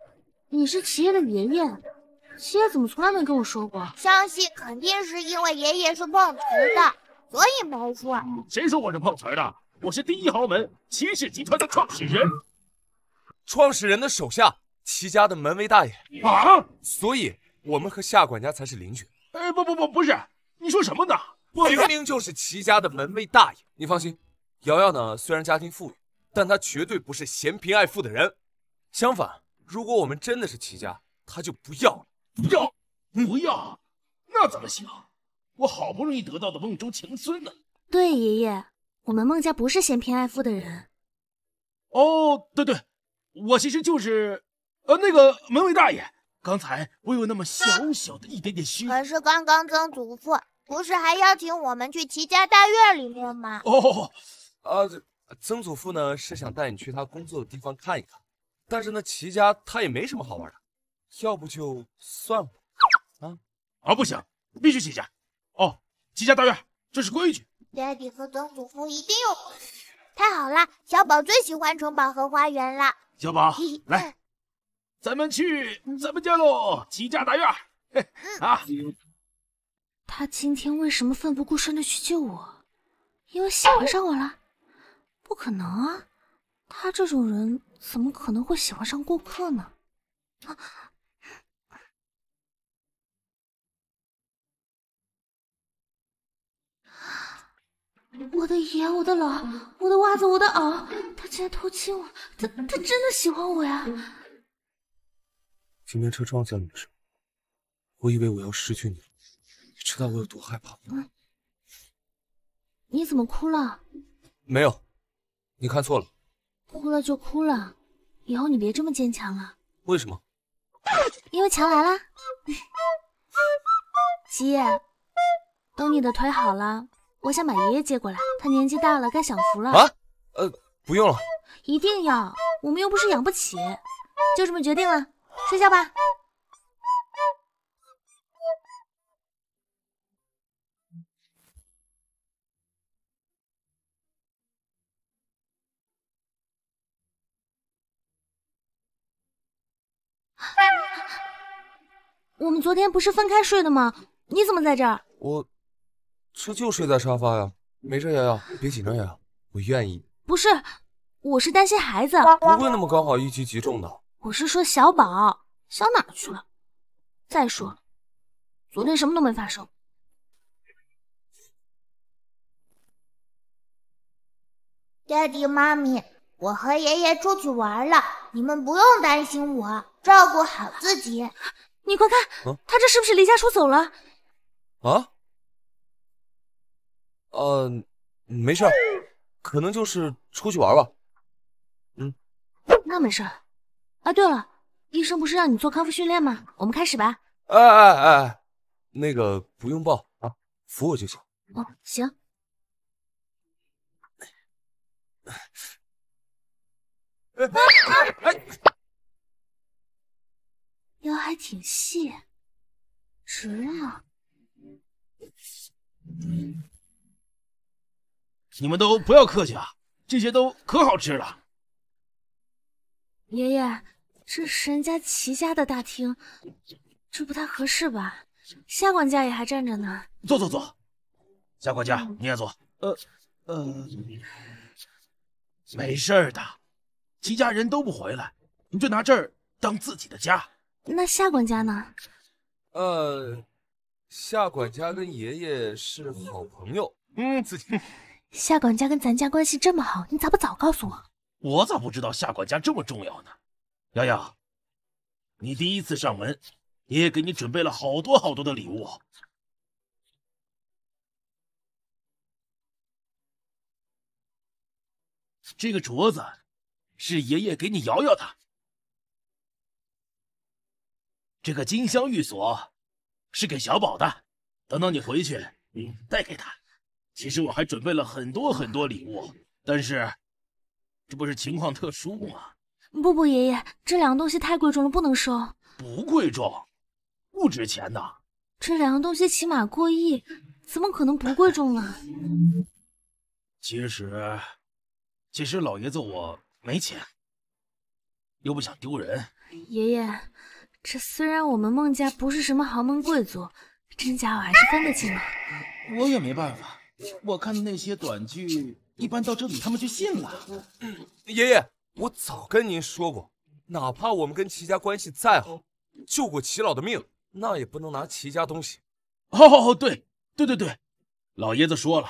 你是齐夜的爷爷，齐夜怎么从来没跟我说过？相信肯定是因为爷爷是碰瓷的。所以没错。谁说我是碰瓷的？我是第一豪门齐氏集团的创始人，创始人的手下齐家的门卫大爷啊！所以我们和夏管家才是邻居。哎，不不不，不是，你说什么呢？我明明就是齐家的门卫大爷。你放心，瑶瑶呢，虽然家庭富裕，但她绝对不是嫌贫爱富的人。相反，如果我们真的是齐家，她就不要了，不要，不要，那怎么行？我好不容易得到的梦中情孙呢？对，爷爷，我们孟家不是嫌贫爱富的人。哦，对对，我其实就是，呃，那个门卫大爷。刚才我有那么小小的一点点虚。可是刚刚曾祖父不是还邀请我们去齐家大院里面吗？哦，啊，曾祖父呢是想带你去他工作的地方看一看，但是那齐家他也没什么好玩的。要不就算了。啊啊，不行，必须齐家。齐家大院，这是规矩。爹地和曾祖父一定有太好了，小宝最喜欢城堡和花园了。小宝，来，咱们去咱们家喽。齐家大院。啊，他今天为什么奋不顾身的去救我？因为喜欢上我了？不可能啊，他这种人怎么可能会喜欢上顾客呢？啊，我的爷，我的老，我的袜子，我的袄，他竟然偷亲我，他他真的喜欢我呀！今天车撞向你的时候，我以为我要失去你了，你知道我有多害怕吗？你怎么哭了？没有，你看错了。哭了就哭了，以后你别这么坚强了。为什么？因为强来了。七 爷，等你的腿好了。我想把爷爷接过来，他年纪大了，该享福了。啊，呃，不用了。一定要，我们又不是养不起。就这么决定了，睡觉吧。我们昨天不是分开睡的吗？你怎么在这儿？我。这就睡在沙发呀，没事，瑶瑶，别紧张，瑶瑶，我愿意。不是，我是担心孩子。不会那么刚好一击即中的。我是说小宝，想哪去了？再说了，昨天什么都没发生。爹地妈咪，我和爷爷出去玩了，你们不用担心我，照顾好自己。你快看，他这是不是离家出走了？啊？呃，没事，可能就是出去玩吧。嗯，那没事。啊，对了，医生不是让你做康复训练吗？我们开始吧。哎哎哎，那个不用抱啊，扶我就行。哦，行。腰还挺细，直啊。你们都不要客气啊，这些都可好吃了。爷爷，这是人家齐家的大厅，这不太合适吧？夏管家也还站着呢，坐坐坐，夏管家你也坐。呃呃，没事的，齐家人都不回来，你就拿这儿当自己的家。那夏管家呢？呃，夏管家跟爷爷是好朋友，嗯，自己。夏管家跟咱家关系这么好，你咋不早告诉我？我咋不知道夏管家这么重要呢？瑶瑶，你第一次上门，爷爷给你准备了好多好多的礼物。这个镯子是爷爷给你瑶瑶的，这个金镶玉锁是给小宝的，等等你回去带给他。其实我还准备了很多很多礼物，但是这不是情况特殊吗？不不，爷爷，这两样东西太贵重了，不能收。不贵重？不值钱的？这两样东西起码过亿，怎么可能不贵重呢？其实，其实老爷子我没钱，又不想丢人。爷爷，这虽然我们孟家不是什么豪门贵族，真假我还是分得清的。我也没办法。我看那些短剧，一般到这里他们就信了。爷爷，我早跟您说过，哪怕我们跟齐家关系再好，救过齐老的命，那也不能拿齐家东西。哦好好，对对对对，老爷子说了，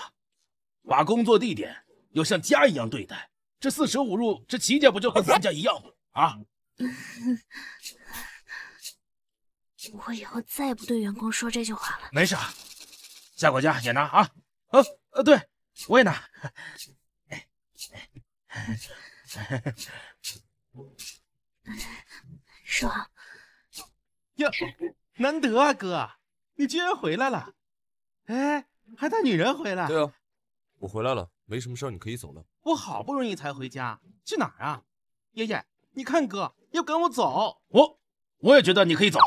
把工作地点要像家一样对待。这四舍五入，这齐家不就和咱家一样吗？啊？我以后再也不对员工说这句话了。没事，夏管家也拿啊。呃呃，对，我也拿。说，哟，难得啊，哥，你居然回来了！哎，还带女人回来。对啊，我回来了，没什么事，你可以走了。我好不容易才回家，去哪啊？爷爷，你看哥要赶我走，我我也觉得你可以走。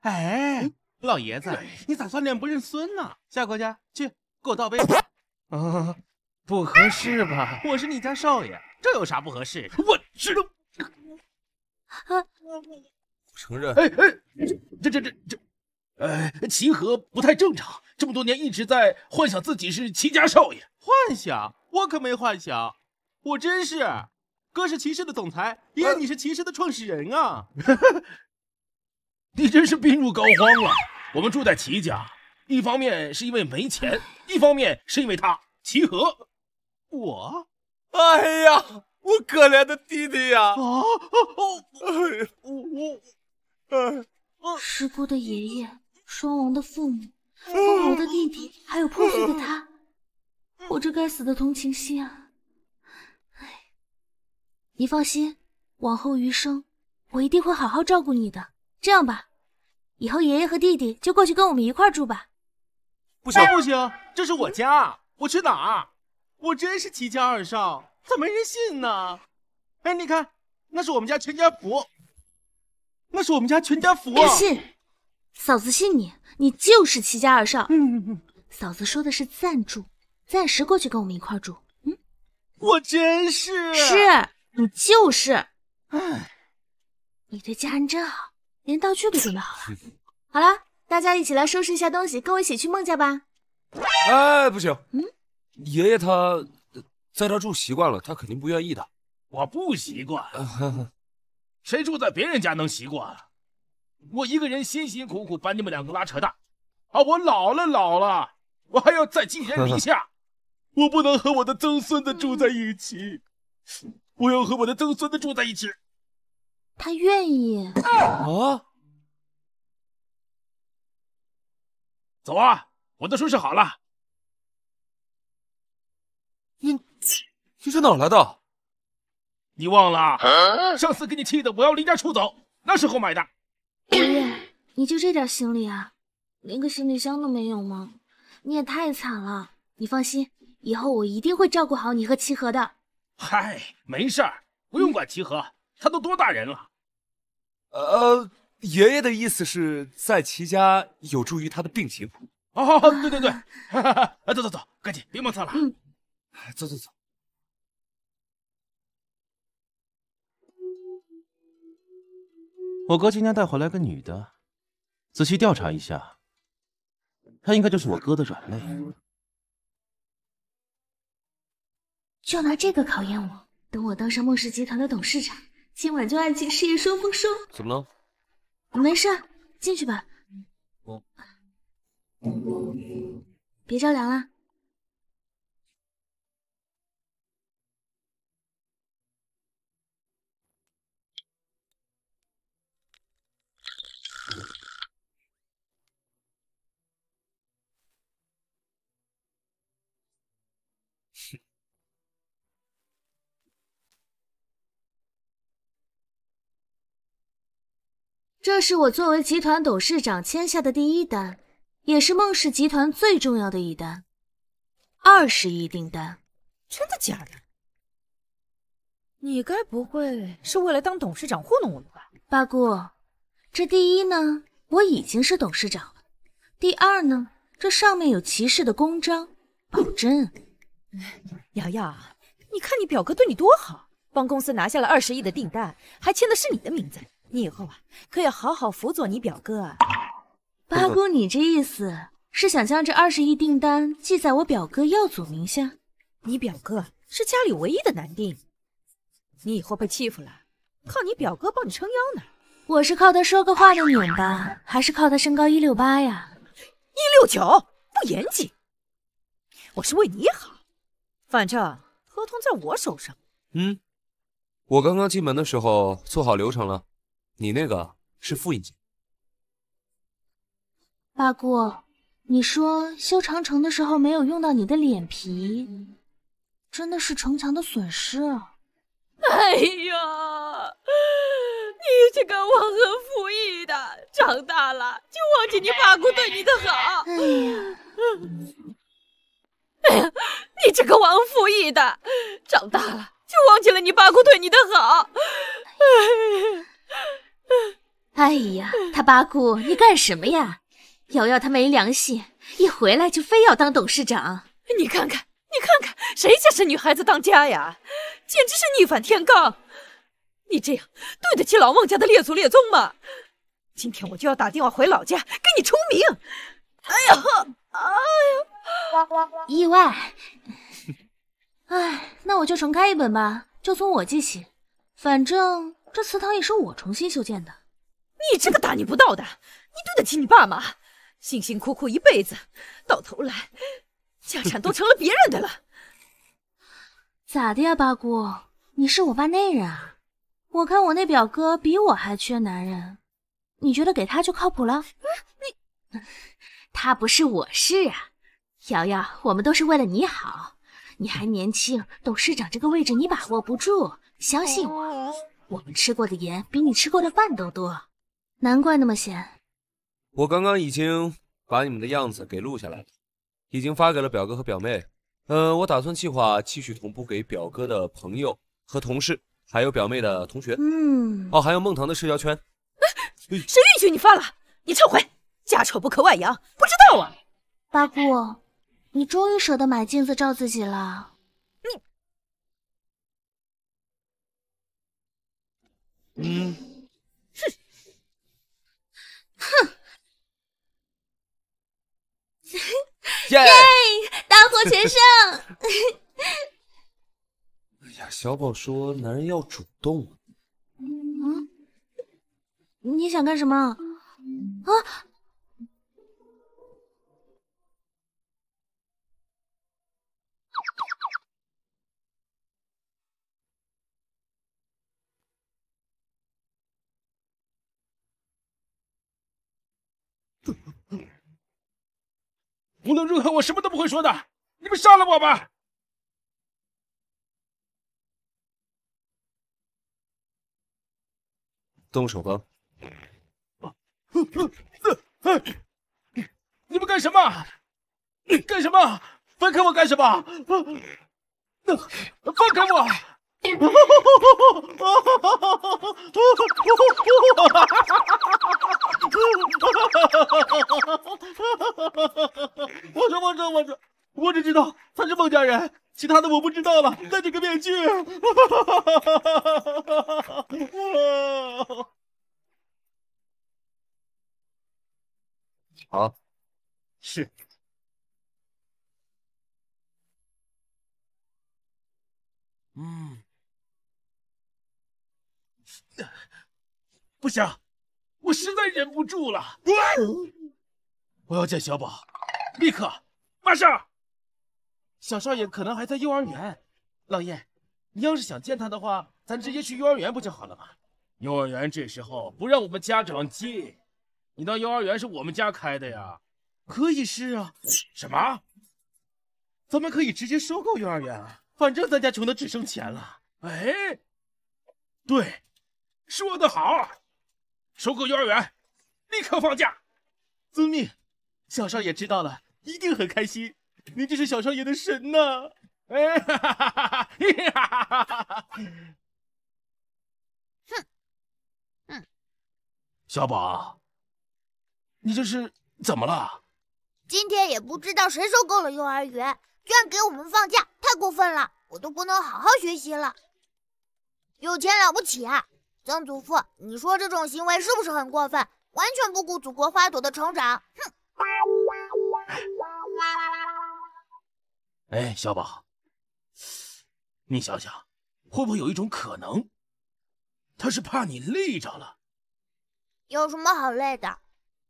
哎。老爷子，你咋翻脸不认孙呢？夏管家，去给我倒杯啊，不合适吧？我是你家少爷，这有啥不合适？我知道。啊，我我我承认。哎哎，这这这这这，哎，齐河不太正常，这么多年一直在幻想自己是齐家少爷。幻想？我可没幻想，我真是。哥是齐氏的总裁，爷爷你是齐氏的创始人啊。你真是病入膏肓了。我们住在齐家，一方面是因为没钱，一方面是因为他齐和。我，哎呀，我可怜的弟弟呀！啊啊啊！我我我！师父的爷爷，双亡的父母，疯魔的弟弟，还有破碎的他。我这该死的同情心啊！哎，你放心，往后余生，我一定会好好照顾你的。这样吧，以后爷爷和弟弟就过去跟我们一块住吧。不行不行，这是我家，我去哪儿？我真是齐家二少，咋没人信呢？哎，你看，那是我们家全家福，那是我们家全家福。不信，嫂子信你，你就是齐家二少。嗯嗯嗯，嫂子说的是暂住，暂时过去跟我们一块住。嗯，我真是。是，你就是。哎，你对家人真好。连道具都准备好，了。好了，大家一起来收拾一下东西，跟我一起去孟家吧。哎，不行，嗯，爷爷他在这住习惯了，他肯定不愿意的。我不习惯，谁住在别人家能习惯？我一个人辛辛苦苦把你们两个拉扯大，啊，我老了老了，我还要再寄人篱下，我不能和我的曾孙子住在一起，我要和我的曾孙子住在一起。他愿意啊！走啊！我都收拾好了。你，你这哪来的？你忘了上次给你气的，我要离家出走，那时候买的。爷爷，你就这点行李啊？连个行李箱都没有吗？你也太惨了。你放心，以后我一定会照顾好你和齐河的。嗨，没事儿，不用管齐河，他都多大人了。呃，爷爷的意思是在齐家有助于他的病情。哦，对 对对，走走走，赶紧别磨蹭了，走走走。我哥今天带回来个女的，仔细调查一下，她应该就是我哥的软肋。就拿这个考验我，等我当上孟氏集团的董事长。今晚就爱情事业双丰收。怎么了？没事，进去吧。别着凉了。这是我作为集团董事长签下的第一单，也是孟氏集团最重要的一单，二十亿订单，真的假的？你该不会是为了当董事长糊弄我们吧？八姑，这第一呢，我已经是董事长了；第二呢，这上面有骑士的公章，保真。瑶瑶，你看你表哥对你多好，帮公司拿下了二十亿的订单，还签的是你的名字。你以后啊，可要好好辅佐你表哥啊。八姑，你这意思是想将这二十亿订单记在我表哥耀祖名下？你表哥是家里唯一的男丁，你以后被欺负了，靠你表哥帮你撑腰呢？我是靠他说个话的拧巴，还是靠他身高一六八呀？一六九，不严谨。我是为你好，反正合同在我手上。嗯，我刚刚进门的时候做好流程了。你那个是复印件。八姑，你说修长城的时候没有用到你的脸皮，真的是城墙的损失。哎呀，你这个忘恩负义的，长大了就忘记你八姑对你的好。哎呀，哎呀，你这个忘恩负义的，长大了就忘记了你八姑对你的好。哎呀。哎呀，他八姑，你干什么呀？瑶瑶她没良心，一回来就非要当董事长。你看看，你看看，谁家是女孩子当家呀？简直是逆反天罡！你这样对得起老孟家的列祖列宗吗？今天我就要打电话回老家，给你出名。哎呀，哎呀，意外。哎，那我就重开一本吧，就从我记起。反正。这祠堂也是我重新修建的。你这个大逆不道的，你对得起你爸妈？辛辛苦苦一辈子，到头来家产都成了别人的了。咋的呀，八姑？你是我爸内人啊？我看我那表哥比我还缺男人，你觉得给他就靠谱了？你 他不是，我是啊。瑶瑶，我们都是为了你好。你还年轻，董事长这个位置你把握不住，相信我。我们吃过的盐比你吃过的饭都多，难怪那么咸。我刚刚已经把你们的样子给录下来了，已经发给了表哥和表妹。嗯，我打算计划继续同步给表哥的朋友和同事，还有表妹的同学。嗯，哦，还有孟堂的社交圈。谁允许你发了？你撤回，家丑不可外扬。不知道啊，八姑，你终于舍得买镜子照自己了。嗯，哼，耶，大获全胜。哎呀，小宝说男人要主动啊？你想干什么？啊？无论如何，我什么都不会说的。你们杀了我吧，动手吧！你们干什么？你干什么？放开我干什么？放开我！我哈哈，什我什么，我只知道他是孟家人，其他的我不知道了。戴这个面具。好，是，嗯。不行，我实在忍不住了。我要见小宝，立刻，马上。小少爷可能还在幼儿园。老爷，你要是想见他的话，咱直接去幼儿园不就好了吗？幼儿园这时候不让我们家长进。你当幼儿园是我们家开的呀？可以是啊。什么？咱们可以直接收购幼儿园啊？反正咱家穷的只剩钱了。哎，对。说的好！收购幼儿园，立刻放假。遵命，小少爷知道了一定很开心。您就是小少爷的神呐！哎哈，哼，嗯，小宝，你这是怎么了？今天也不知道谁收购了幼儿园，居然给我们放假，太过分了！我都不能好好学习了。有钱了不起啊！曾祖父，你说这种行为是不是很过分？完全不顾祖国花朵的成长。哼！哎，小宝，你想想，会不会有一种可能，他是怕你累着了？有什么好累的？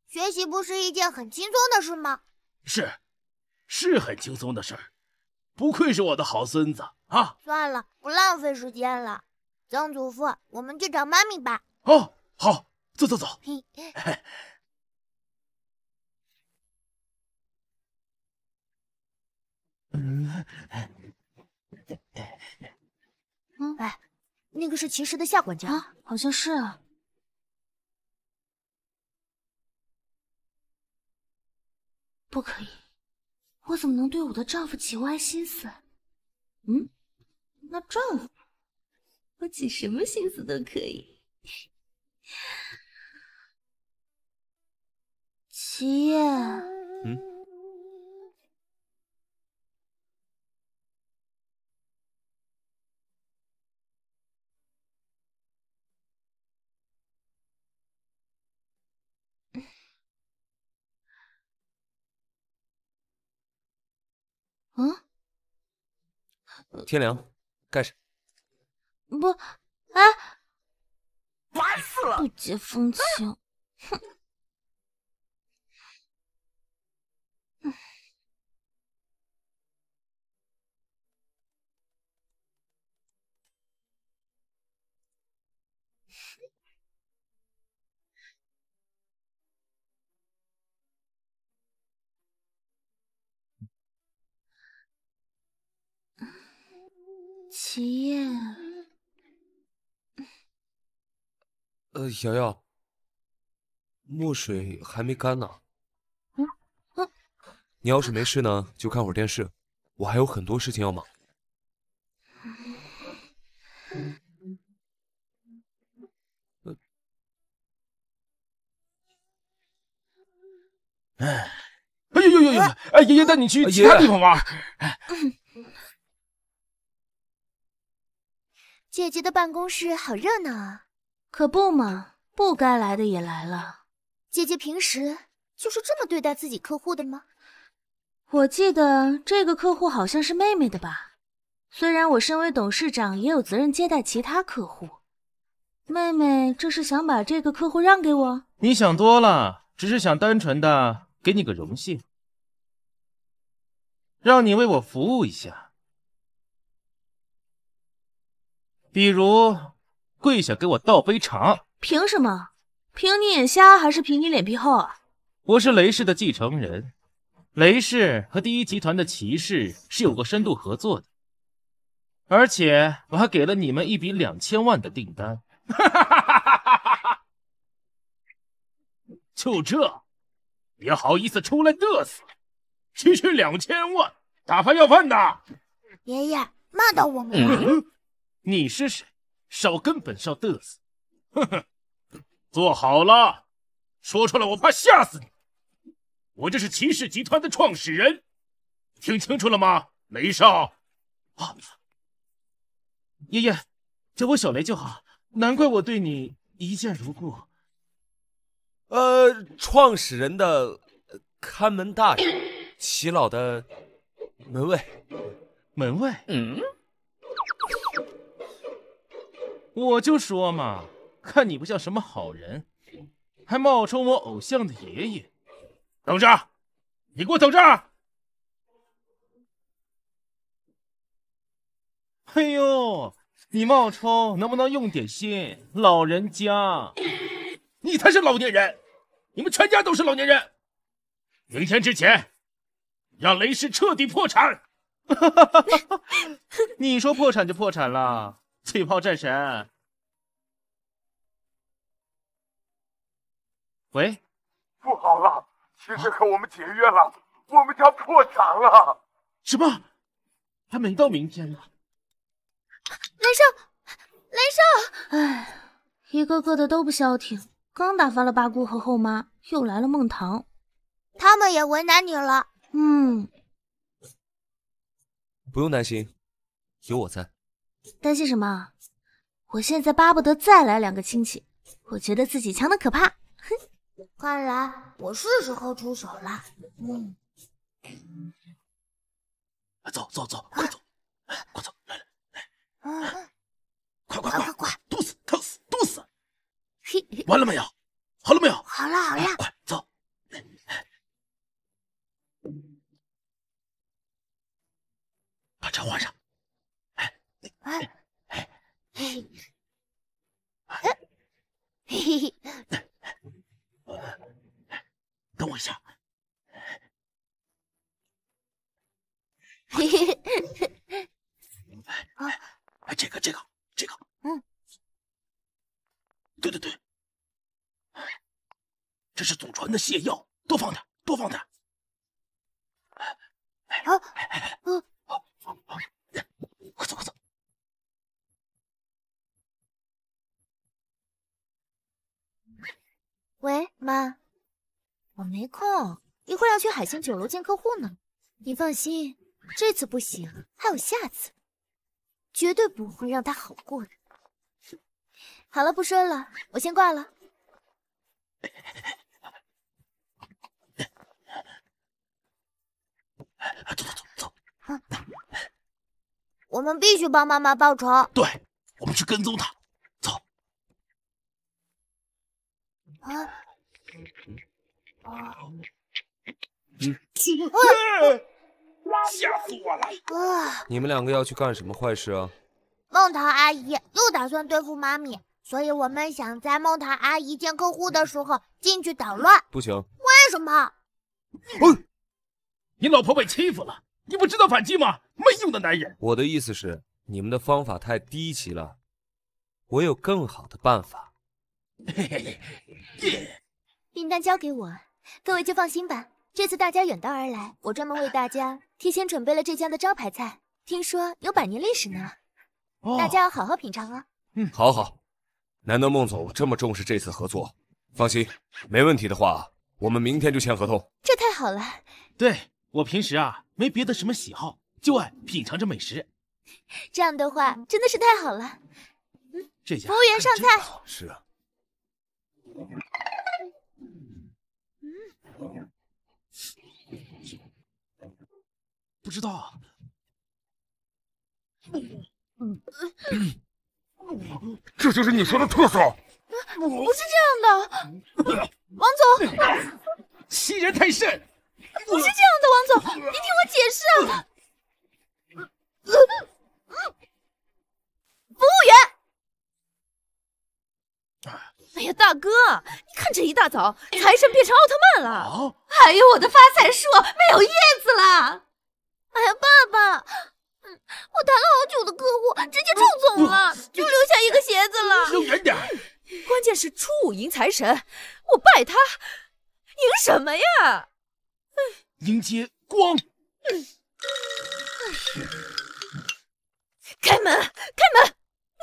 学习不是一件很轻松的事吗？是，是很轻松的事儿。不愧是我的好孙子啊！算了，不浪费时间了。曾祖父，我们去找妈咪吧。哦，好，走走走。嗯，哎，那个是骑士的夏管家，好像是啊。不可以，我怎么能对我的丈夫起歪心思？嗯，那丈夫。我起什么心思都可以，七夜。嗯。嗯。天凉，盖上。不，啊，烦死了！不解风情，哼。嗯，齐夜。呃，瑶瑶，墨水还没干呢。嗯嗯，你要是没事呢，就看会儿电视。我还有很多事情要忙。哎，哎呦呦呦！呦！哎，爷爷带你去其他地方玩。姐姐的办公室好热闹啊。可不嘛，不该来的也来了。姐姐平时就是这么对待自己客户的吗？我记得这个客户好像是妹妹的吧？虽然我身为董事长也有责任接待其他客户，妹妹这是想把这个客户让给我？你想多了，只是想单纯的给你个荣幸，让你为我服务一下，比如。跪下给我倒杯茶！凭什么？凭你眼瞎还是凭你脸皮厚啊？我是雷氏的继承人，雷氏和第一集团的齐氏是有过深度合作的，而且我还给了你们一笔两千万的订单。哈哈哈哈哈哈！就这，也好意思出来嘚瑟？区区两千万，打发要饭的！爷爷骂到我吗？你是谁？少跟本少嘚瑟，呵呵，坐好了，说出来我怕吓死你。我就是齐氏集团的创始人，听清楚了吗，雷少？爷爷叫我小雷就好。难怪我对你一见如故。呃，创始人的看门大爷，齐老的门卫，门卫。嗯。我就说嘛，看你不像什么好人，还冒充我偶像的爷爷。等着，你给我等着！哎呦，你冒充能不能用点心，老人家？你才是老年人，你们全家都是老年人。明天之前，让雷氏彻底破产。你说破产就破产了。脆炮战神，喂！不好了，骑士和我们解约了，我们家破产了！什么？还没到明天呢！雷少，雷少！哎，一个个的都不消停，刚打发了八姑和后妈，又来了孟唐，他们也为难你了。嗯，不用担心，有我在。担心什么？我现在巴不得再来两个亲戚，我觉得自己强的可怕。哼，看来我是时候出手了。嗯，走走走，快走，快走，来来来，快快快快，冻死，疼死，冻死。嘿，完了没有？好了没有？好了好了，快走，把车换上。哎，哎，嘿嘿嘿，等我一下，嘿嘿嘿，哎，哎，这个这个这个，嗯，对对对，这是祖传的泻药，多放点，多放点，哎，哎，哎，哎，哎，快走快走。喂，妈，我没空，一会儿要去海鲜酒楼见客户呢。你放心，这次不行还有下次，绝对不会让他好过的。好了，不说了，我先挂了。走走走走，我们必须帮妈妈报仇。对，我们去跟踪他。啊！嗯，吓死我了！你们两个要去干什么坏事啊？孟桃阿姨又打算对付妈咪，所以我们想在孟桃阿姨见客户的时候进去捣乱。不行。为什么？你老婆被欺负了，你不知道反击吗？没用的男人！我的意思是，你们的方法太低级了，我有更好的办法。订单交给我，各位就放心吧。这次大家远道而来，我专门为大家提前准备了这家的招牌菜，听说有百年历史呢。大家要好好品尝哦。嗯，好好。难得孟总这么重视这次合作，放心，没问题的话，我们明天就签合同。这太好了。对我平时啊没别的什么喜好，就爱品尝这美食。这样的话真的是太好了。嗯，这家服务员上菜。是啊。不知道，这就是你说的特色？不是这样的，王总，欺人太甚！不是这样的，王总，你听我解释啊！服务员。哎呀，大哥，你看这一大早，财神变成奥特曼了，还有我的发财树没有叶子了。哎呀，爸爸，嗯，我谈了好久的客户直接冲走了，就留下一个鞋子了。远点，关键是初五迎财神，我拜他迎什么呀？迎接光。嗯，开门开门，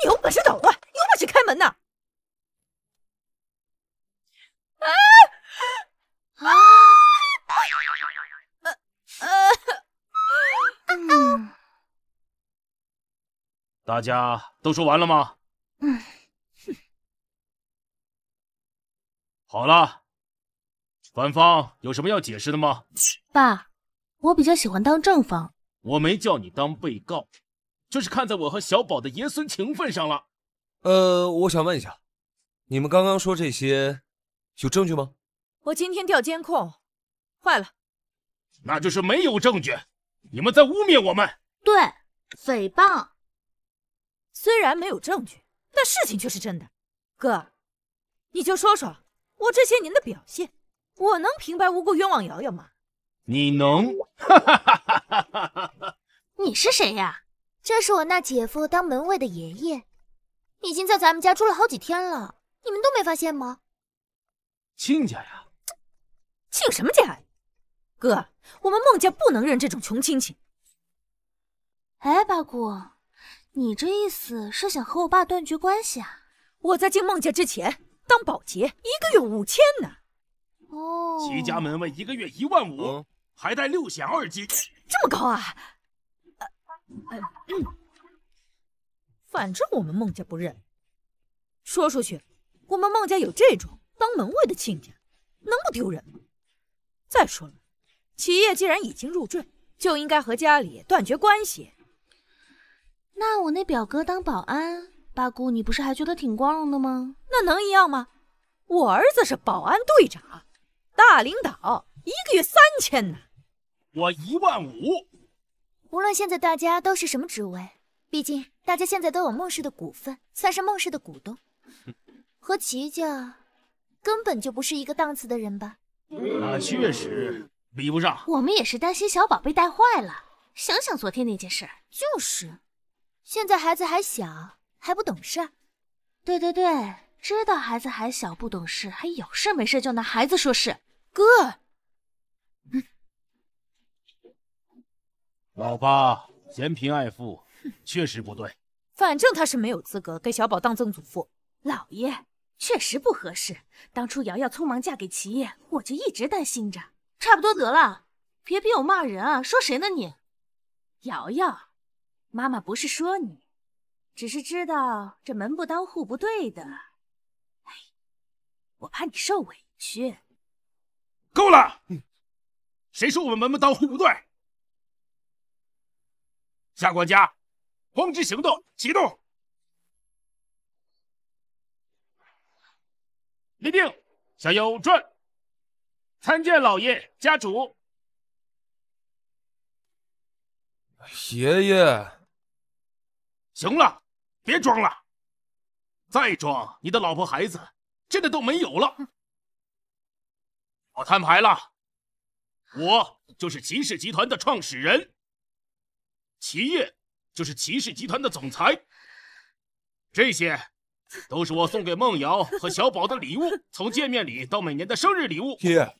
你有本事捣乱，有本事开门呐！啊啊！大家都说完了吗？嗯，好了，反方有什么要解释的吗？爸，我比较喜欢当正方。我没叫你当被告，就是看在我和小宝的爷孙情分上了。呃，我想问一下，你们刚刚说这些。有证据吗？我今天调监控，坏了。那就是没有证据，你们在污蔑我们。对，诽谤。虽然没有证据，但事情却是真的。哥，你就说说我这些年的表现，我能平白无故冤枉瑶瑶吗？你能？你是谁呀？这是我那姐夫当门卫的爷爷，已经在咱们家住了好几天了，你们都没发现吗？亲家呀，亲什么家呀？哥，我们孟家不能认这种穷亲戚。哎，八姑，你这意思是想和我爸断绝关系啊？我在进孟家之前当保洁，一个月五千呢。哦。齐家门卫一个月一万五，还带六险二金。这么高啊？反正我们孟家不认。说出去，我们孟家有这种。当门卫的亲家能不丢人吗？再说了，企业既然已经入赘，就应该和家里断绝关系。那我那表哥当保安，八姑你不是还觉得挺光荣的吗？那能一样吗？我儿子是保安队长，大领导，一个月三千呢。我一万五。无论现在大家都是什么职位，毕竟大家现在都有孟氏的股份，算是孟氏的股东，和齐家。根本就不是一个档次的人吧？他确实比不上。我们也是担心小宝被带坏了。想想昨天那件事，就是。现在孩子还小，还不懂事。对对对，知道孩子还小，不懂事，还有事没事就拿孩子说事。哥，老八嫌贫爱富，确实不对。反正他是没有资格给小宝当曾祖父。老爷。确实不合适。当初瑶瑶匆忙嫁给齐业，我就一直担心着。差不多得了，别逼我骂人啊！说谁呢你？瑶瑶，妈妈不是说你，只是知道这门不当户不对的，哎，我怕你受委屈。够了！谁说我们门不当户不对？夏管家，光之行动启动。立定，小友转。参见老爷家主。爷爷，行了，别装了。再装，你的老婆孩子真的都没有了。我摊牌了，我就是齐氏集团的创始人，齐业就是齐氏集团的总裁。这些。都是我送给梦瑶和小宝的礼物，从见面礼到每年的生日礼物。爷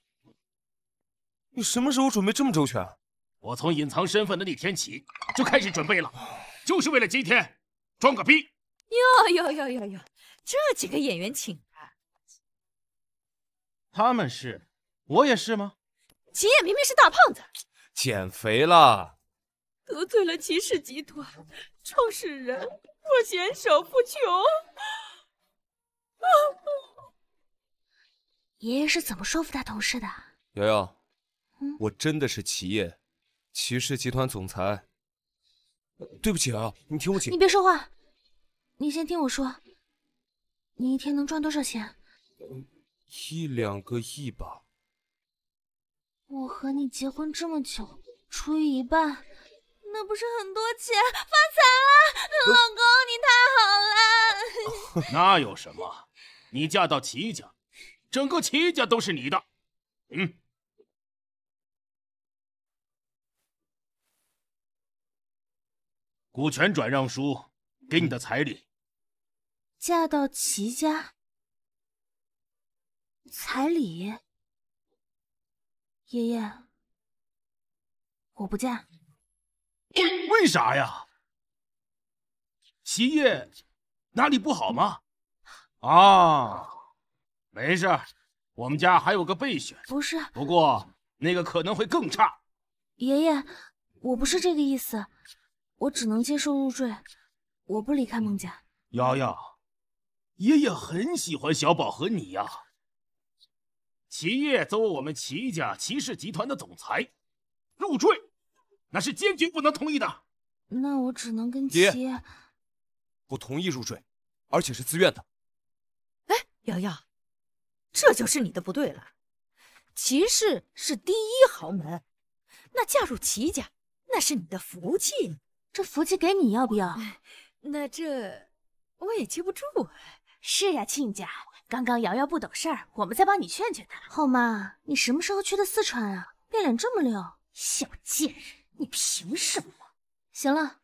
你什么时候准备这么周全？我从隐藏身份的那天起就开始准备了，就是为了今天装个逼。哟哟哟哟哟，这几个演员请的，他们是，我也是吗？秦燕明明是大胖子，减肥了。得罪了齐氏集团创始人，我嫌少不穷。爷爷是怎么说服他同事的？瑶瑶，我真的是齐夜，齐氏集团总裁。对不起，啊，你听我解。你别说话，你先听我说。你一天能赚多少钱？一两个亿吧。我和你结婚这么久，除以一半，那不是很多钱，发财了！老公，你太好了。那有什么？你嫁到齐家，整个齐家都是你的。嗯，股权转让书，给你的彩礼。嫁到齐家，彩礼？爷爷，我不嫁。为啥呀？齐业哪里不好吗？啊，没事，我们家还有个备选。不是，不过那个可能会更差。爷爷，我不是这个意思，我只能接受入赘，我不离开孟家。瑶瑶，爷爷很喜欢小宝和你呀。齐夜作为我们齐家齐氏集团的总裁，入赘那是坚决不能同意的。那我只能跟齐爷不同意入赘，而且是自愿的。瑶瑶，这就是你的不对了。齐氏是第一豪门，那嫁入齐家那是你的福气，这福气给你要不要？那这我也接不住。是呀，亲家，刚刚瑶瑶不懂事儿，我们再帮你劝劝她。后妈，你什么时候去的四川啊？变脸这么溜，小贱人，你凭什么？行了，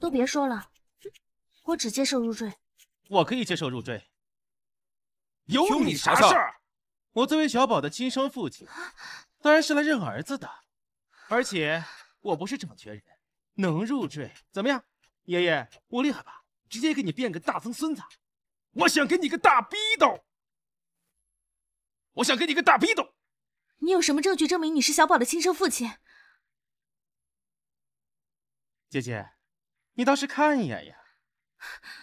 都别说了，我只接受入赘。我可以接受入赘。有你啥事儿？我作为小宝的亲生父亲，当然是来认儿子的。而且我不是掌权人，能入赘？怎么样，爷爷，我厉害吧？直接给你变个大曾孙子！我想给你个大逼斗！我想给你个大逼斗！你有什么证据证明你是小宝的亲生父亲？姐姐，你倒是看一眼呀！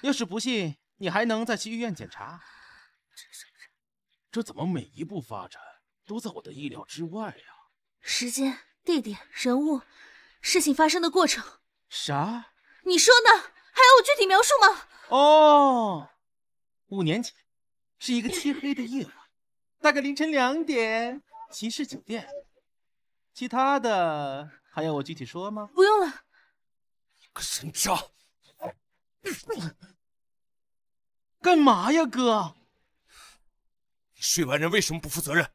要是不信，你还能再去医院检查。这怎么每一步发展都在我的意料之外呀？时间、地点、人物，事情发生的过程。啥？你说呢？还要我具体描述吗？哦，五年前是一个漆黑的夜晚，大概凌晨两点，骑士酒店。其他的还要我具体说吗？不用了。你个神渣！干嘛呀，哥？睡完人为什么不负责任？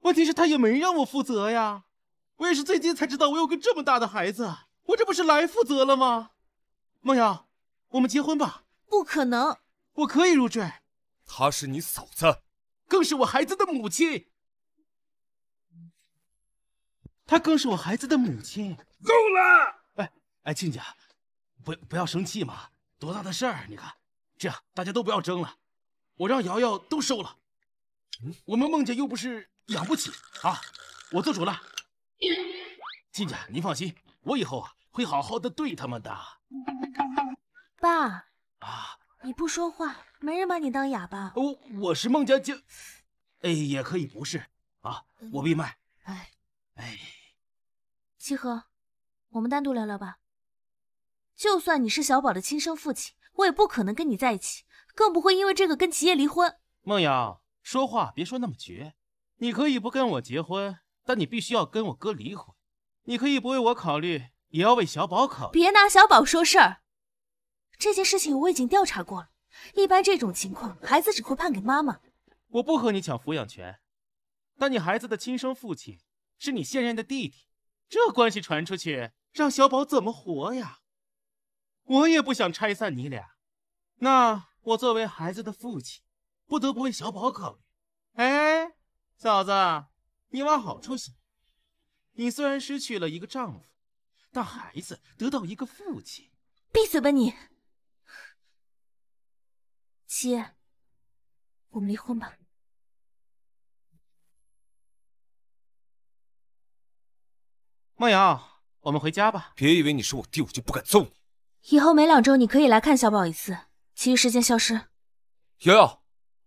问题是他也没让我负责呀。我也是最近才知道我有个这么大的孩子，我这不是来负责了吗？梦瑶，我们结婚吧。不可能，我可以入赘。她是你嫂子，更是我孩子的母亲。她更是我孩子的母亲。够了！哎哎，亲家，不不要生气嘛。多大的事儿？你看，这样大家都不要争了，我让瑶瑶都收了。我们孟家又不是养不起啊！我做主了，亲家您放心，我以后啊会好好的对他们的。爸，啊，你不说话，没人把你当哑巴。我我是孟家家，哎，也可以不是啊。我闭麦。哎哎，齐河，我们单独聊聊吧。就算你是小宝的亲生父亲，我也不可能跟你在一起，更不会因为这个跟齐爷离婚。孟瑶。说话别说那么绝，你可以不跟我结婚，但你必须要跟我哥离婚。你可以不为我考虑，也要为小宝考虑。别拿小宝说事儿，这件事情我已经调查过了。一般这种情况，孩子只会判给妈妈。我不和你抢抚养权，但你孩子的亲生父亲是你现任的弟弟，这关系传出去，让小宝怎么活呀？我也不想拆散你俩，那我作为孩子的父亲。不得不为小宝考虑。哎，嫂子，你往好处想。你虽然失去了一个丈夫，但孩子得到一个父亲。闭嘴吧你！姐，我们离婚吧。梦瑶，我们回家吧。别以为你是我弟，我就不敢揍你。以后每两周你可以来看小宝一次，其余时间消失。瑶瑶。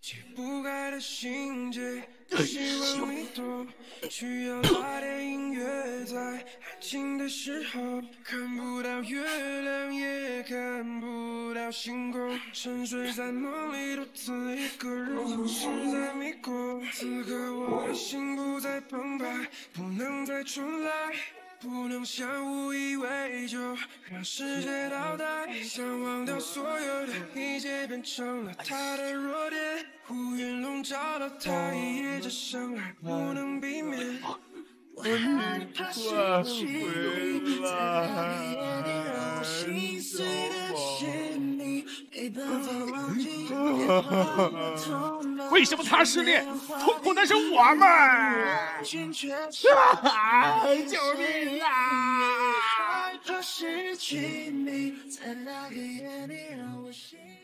解不开的心结，多希望你懂。需要那点音乐，在安静的时候，看不到月亮，也看不到星空。沉睡在梦里，独自一个人，总是在迷宫。此刻我的心不再澎湃，不能再重来。不能想，无以为就让世界倒带。想忘掉所有的一切，变成了他的弱点。乌云笼罩了他一夜，这伤害不能避免。我害怕失去在黑夜里让我心碎的瞬为什么他失恋痛苦，那是我们。救命啊！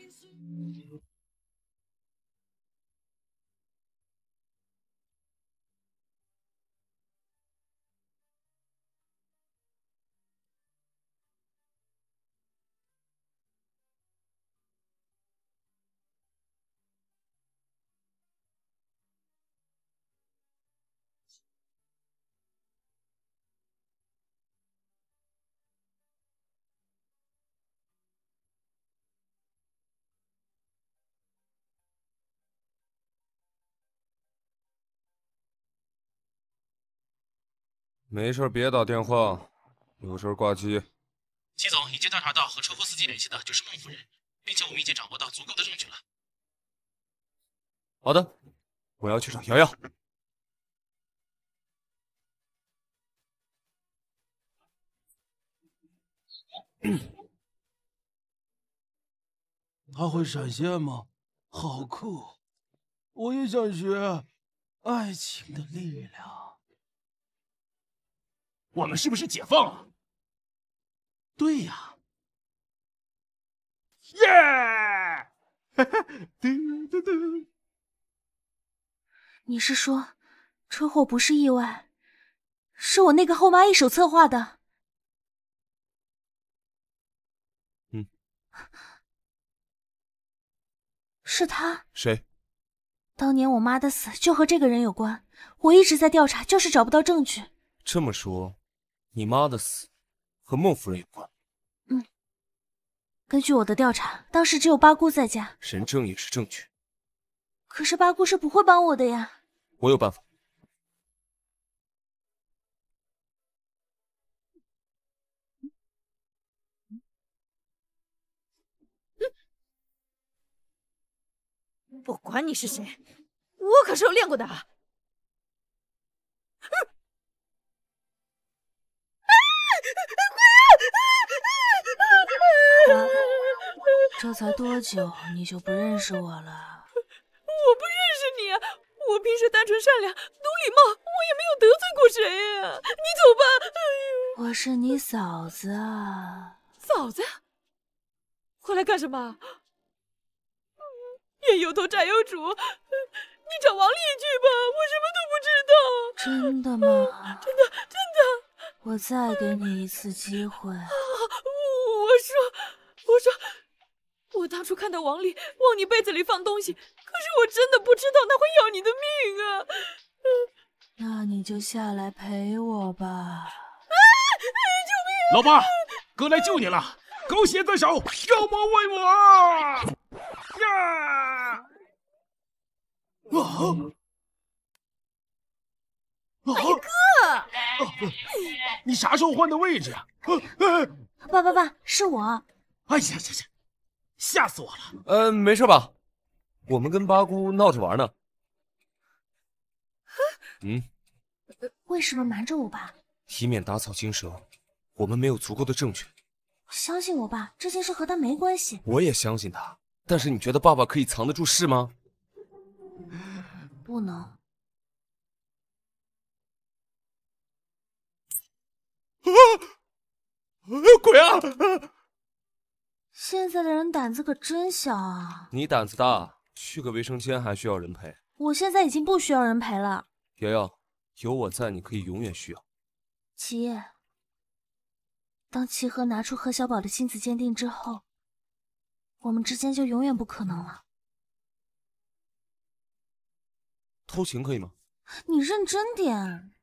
没事，别打电话，有事挂机。齐总已经调查到和车夫司机联系的就是孟夫人，并且我们已经掌握到足够的证据了。好的，我要去找瑶瑶。他会闪现吗？好酷！我也想学。爱情的力量。我们是不是解放了？对呀，耶，嘟嘟嘟。你是说车祸不是意外，是我那个后妈一手策划的？嗯，是他。谁？当年我妈的死就和这个人有关。我一直在调查，就是找不到证据。这么说？你妈的死和孟夫人有关。嗯，根据我的调查，当时只有八姑在家。神证也是证据。可是八姑是不会帮我的呀。我有办法。不管你是谁，我可是有练过的。嗯。这才多久，你就不认识我了？我不认识你，我平时单纯善良，懂礼貌，我也没有得罪过谁呀。你走吧。哎呦，我是你嫂子啊。嫂子，回来干什么？冤有头债有主，你找王丽去吧，我什么都不知道。真的吗？真的，真的。我再给你一次机会。我说，我说。我当初看到王丽往你被子里放东西，可是我真的不知道那会要你的命啊！那你就下来陪我吧。啊！救命！老爸，哥来救你了，狗血在手，妖魔为我。呀！啊！啊！哥，你啥时候换的位置啊？爸爸爸，是我。哎呀呀呀！吓死我了！呃，没事吧？我们跟八姑闹着玩呢。嗯，为什么瞒着我爸？以免打草惊蛇，我们没有足够的证据。相信我爸这件事和他没关系。我也相信他，但是你觉得爸爸可以藏得住事吗？不能。啊！鬼啊！现在的人胆子可真小啊！你胆子大，去个卫生间还需要人陪。我现在已经不需要人陪了。瑶瑶，有我在，你可以永远需要。齐夜，当齐河拿出何小宝的亲子鉴定之后，我们之间就永远不可能了。偷情可以吗？你认真点。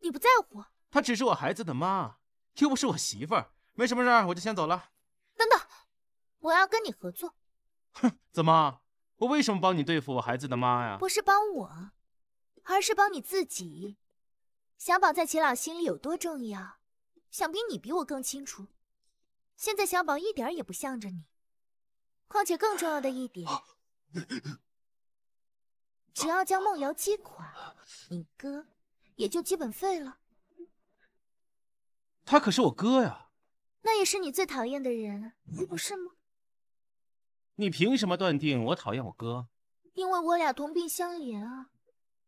你不在乎，她只是我孩子的妈，又不是我媳妇儿，没什么事儿，我就先走了。等等，我要跟你合作。哼，怎么？我为什么帮你对付我孩子的妈呀？不是帮我，而是帮你自己。小宝在秦老心里有多重要，想必你比我更清楚。现在小宝一点也不向着你，况且更重要的一点，只要将梦瑶击垮，你哥。也就基本废了。他可是我哥呀。那也是你最讨厌的人，不是吗？你凭什么断定我讨厌我哥？因为我俩同病相怜啊。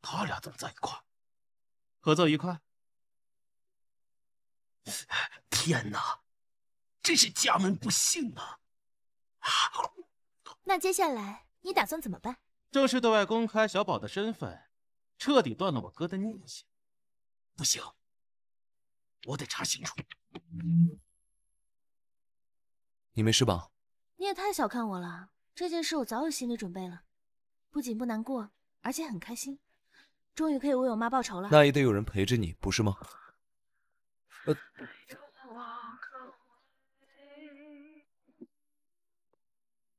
他俩怎么在一块？合作愉快。天哪，真是家门不幸啊！那接下来你打算怎么办？正式对外公开小宝的身份，彻底断了我哥的念想。不行，我得查清楚。你没事吧？你也太小看我了，这件事我早有心理准备了，不仅不难过，而且很开心，终于可以为我妈报仇了。那也得有人陪着你，不是吗？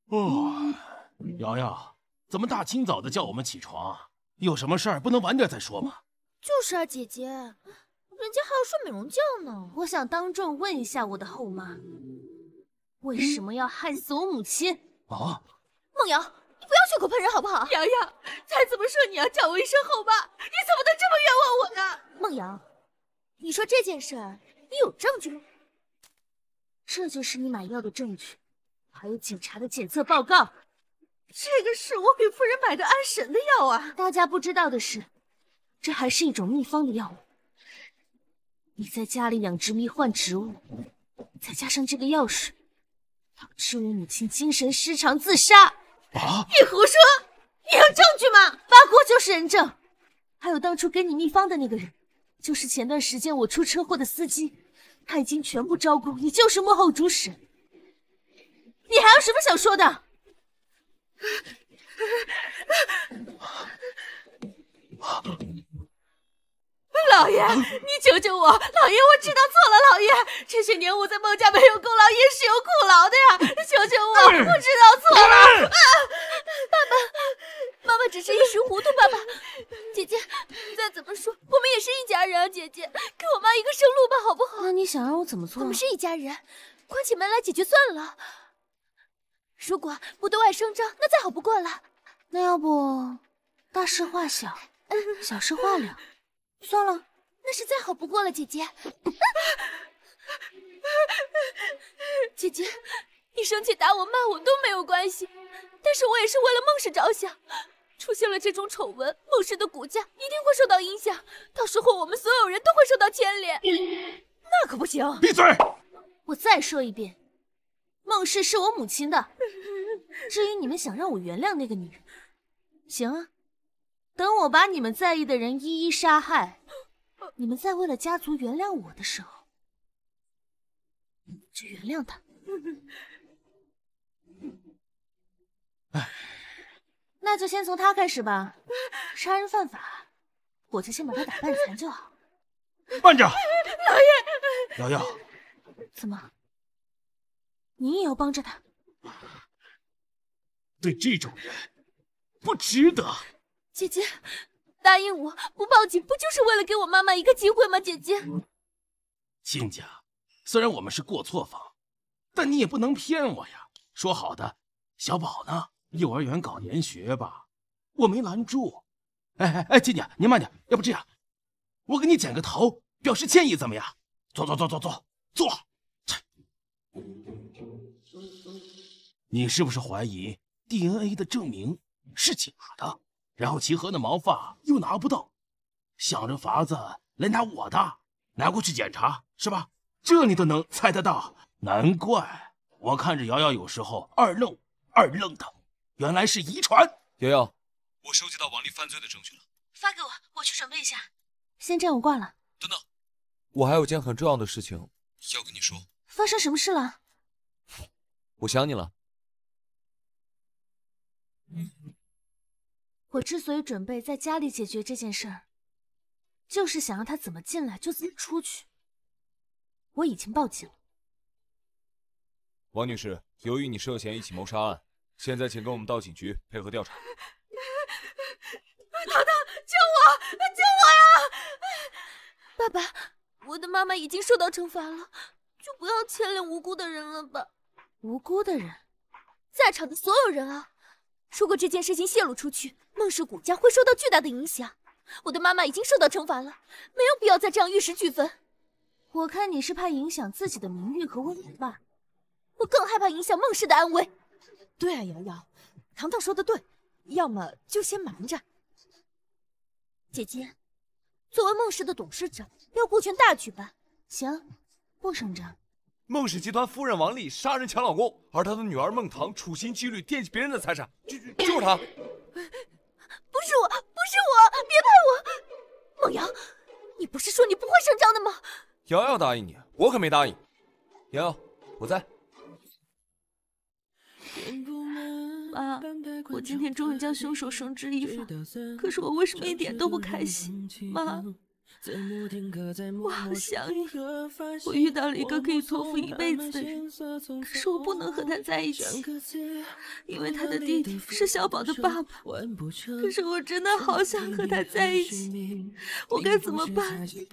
哦，瑶瑶，怎么大清早的叫我们起床？有什么事儿不能晚点再说吗？就是啊，姐姐，人家还要睡美容觉呢。我想当众问一下我的后妈，为什么要害死我母亲？哦，梦瑶，你不要血口喷人好不好？瑶瑶，再怎么说你要叫我一声后妈，你怎么能这么冤枉我呢？梦瑶，你说这件事你有证据吗？这就是你买药的证据，还有警察的检测报告。这个是我给夫人买的安神的药啊。大家不知道的是。这还是一种秘方的药物，你在家里养殖迷幻植物，再加上这个药水，导致我母亲精神失常自杀。啊！你胡说！你有证据吗？八姑就是人证，还有当初给你秘方的那个人，就是前段时间我出车祸的司机，他已经全部招供，你就是幕后主使。你还有什么想说的？老爷，你救救我！老爷，我知道错了。老爷，这些年我在孟家没有功劳也是有苦劳的呀！求求我，我知道错了。爸爸，妈妈只是一时糊涂。爸爸，姐姐，再怎么说我们也是一家人啊！姐姐，给我妈一个生路吧，好不好？那你想让我怎么做？我们是一家人，关起门来解决算了。如果不对外声张，那再好不过了。那要不，大事化小，小事化了。算了，那是再好不过了，姐姐。姐姐，你生气打我骂我都没有关系，但是我也是为了孟氏着想。出现了这种丑闻，孟氏的股价一定会受到影响，到时候我们所有人都会受到牵连。那可不行！闭嘴！我再说一遍，孟氏是我母亲的。至于你们想让我原谅那个女人，行啊。等我把你们在意的人一一杀害，你们再为了家族原谅我的时候，就原谅他。那就先从他开始吧。杀人犯法，我就先把他打半残就好。慢着，老爷，瑶瑶，怎么？你也要帮着他？对这种人，不值得。姐姐，答应我不报警，不就是为了给我妈妈一个机会吗？姐姐。亲家，虽然我们是过错方，但你也不能骗我呀。说好的，小宝呢？幼儿园搞研学吧，我没拦住。哎哎哎，亲家，您慢点。要不这样，我给你剪个头，表示歉意，怎么样？坐坐坐坐坐坐。切。你是不是怀疑 DNA 的证明是假的？然后齐河的毛发又拿不到，想着法子来拿我的，拿过去检查是吧？这你都能猜得到，难怪我看着瑶瑶有时候二愣二愣的，原来是遗传。瑶瑶，我收集到王丽犯罪的证据了，发给我，我去准备一下。先这样，我挂了。等等，我还有件很重要的事情要跟你说。发生什么事了？我想你了。我之所以准备在家里解决这件事儿，就是想让他怎么进来就怎么出去。我已经报警了，王女士，由于你涉嫌一起谋杀案，现在请跟我们到警局配合调查。阿 达，救我！救我呀！爸爸，我的妈妈已经受到惩罚了，就不要牵连无辜的人了吧。无辜的人，在场的所有人啊。如果这件事情泄露出去，孟氏谷家会受到巨大的影响。我的妈妈已经受到惩罚了，没有必要再这样玉石俱焚。我看你是怕影响自己的名誉和威名吧？我更害怕影响孟氏的安危。对啊，瑶瑶，糖糖说的对，要么就先瞒着。姐姐，作为孟氏的董事长，要顾全大局吧。行，不省着。孟氏集团夫人王丽杀人抢老公，而她的女儿孟唐处心积虑惦记别人的财产，就就是她，不是我，不是我，别拍我，孟瑶，你不是说你不会声张的吗？瑶瑶答应你，我可没答应。瑶瑶，我在。妈，我今天终于将凶手绳之以法，可是我为什么一点都不开心？妈。我好想你，我遇到了一个可以托付一辈子的人，可是我不能和他在一起，因为他的弟弟是小宝的爸爸。可是我真的好想和他在一起，我该怎么办？七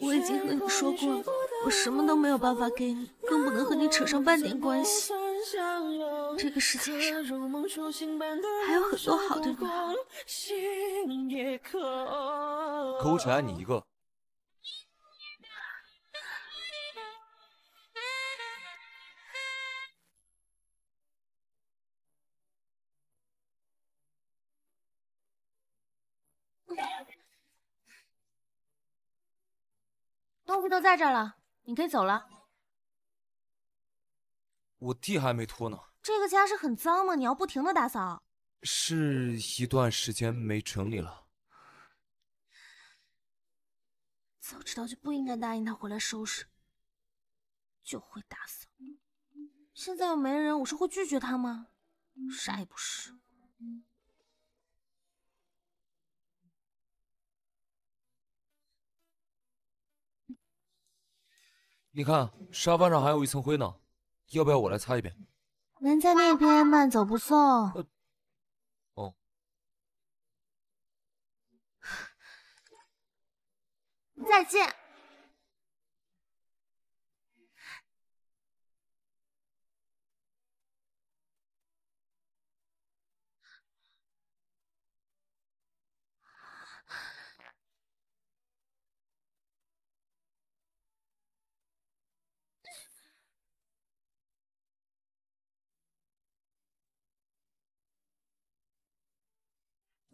我已经和你说过了，我什么都没有办法给你，更不能和你扯上半点关系。这个世界上。还有很多好的女孩，可我只爱你一个。东西都在这儿了，你可以走了。我地还没拖呢。这个家是很脏吗？你要不停的打扫？是一段时间没整理了。早知道就不应该答应他回来收拾，就会打扫。现在又没人，我是会拒绝他吗？啥也不是。你看，沙发上还有一层灰呢，要不要我来擦一遍？人在那边，慢走不送。哦，再见。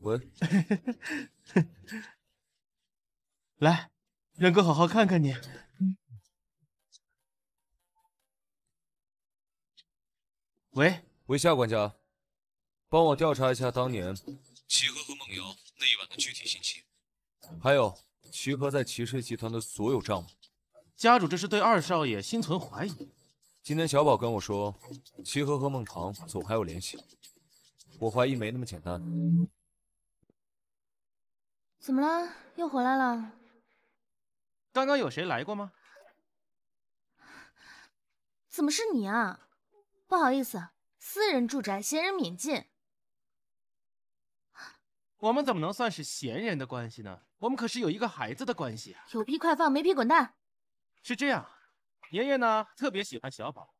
喂，来，让哥好好看看你。喂，喂，夏管家，帮我调查一下当年齐河和孟瑶那一晚的具体信息，还有齐河在齐氏集团的所有账目。家主这是对二少爷心存怀疑。今天小宝跟我说，齐河和孟唐总还有联系，我怀疑没那么简单。怎么了？又回来了？刚刚有谁来过吗？怎么是你啊？不好意思，私人住宅，闲人免进。我们怎么能算是闲人的关系呢？我们可是有一个孩子的关系啊！有屁快放，没屁滚蛋！是这样，爷爷呢特别喜欢小宝，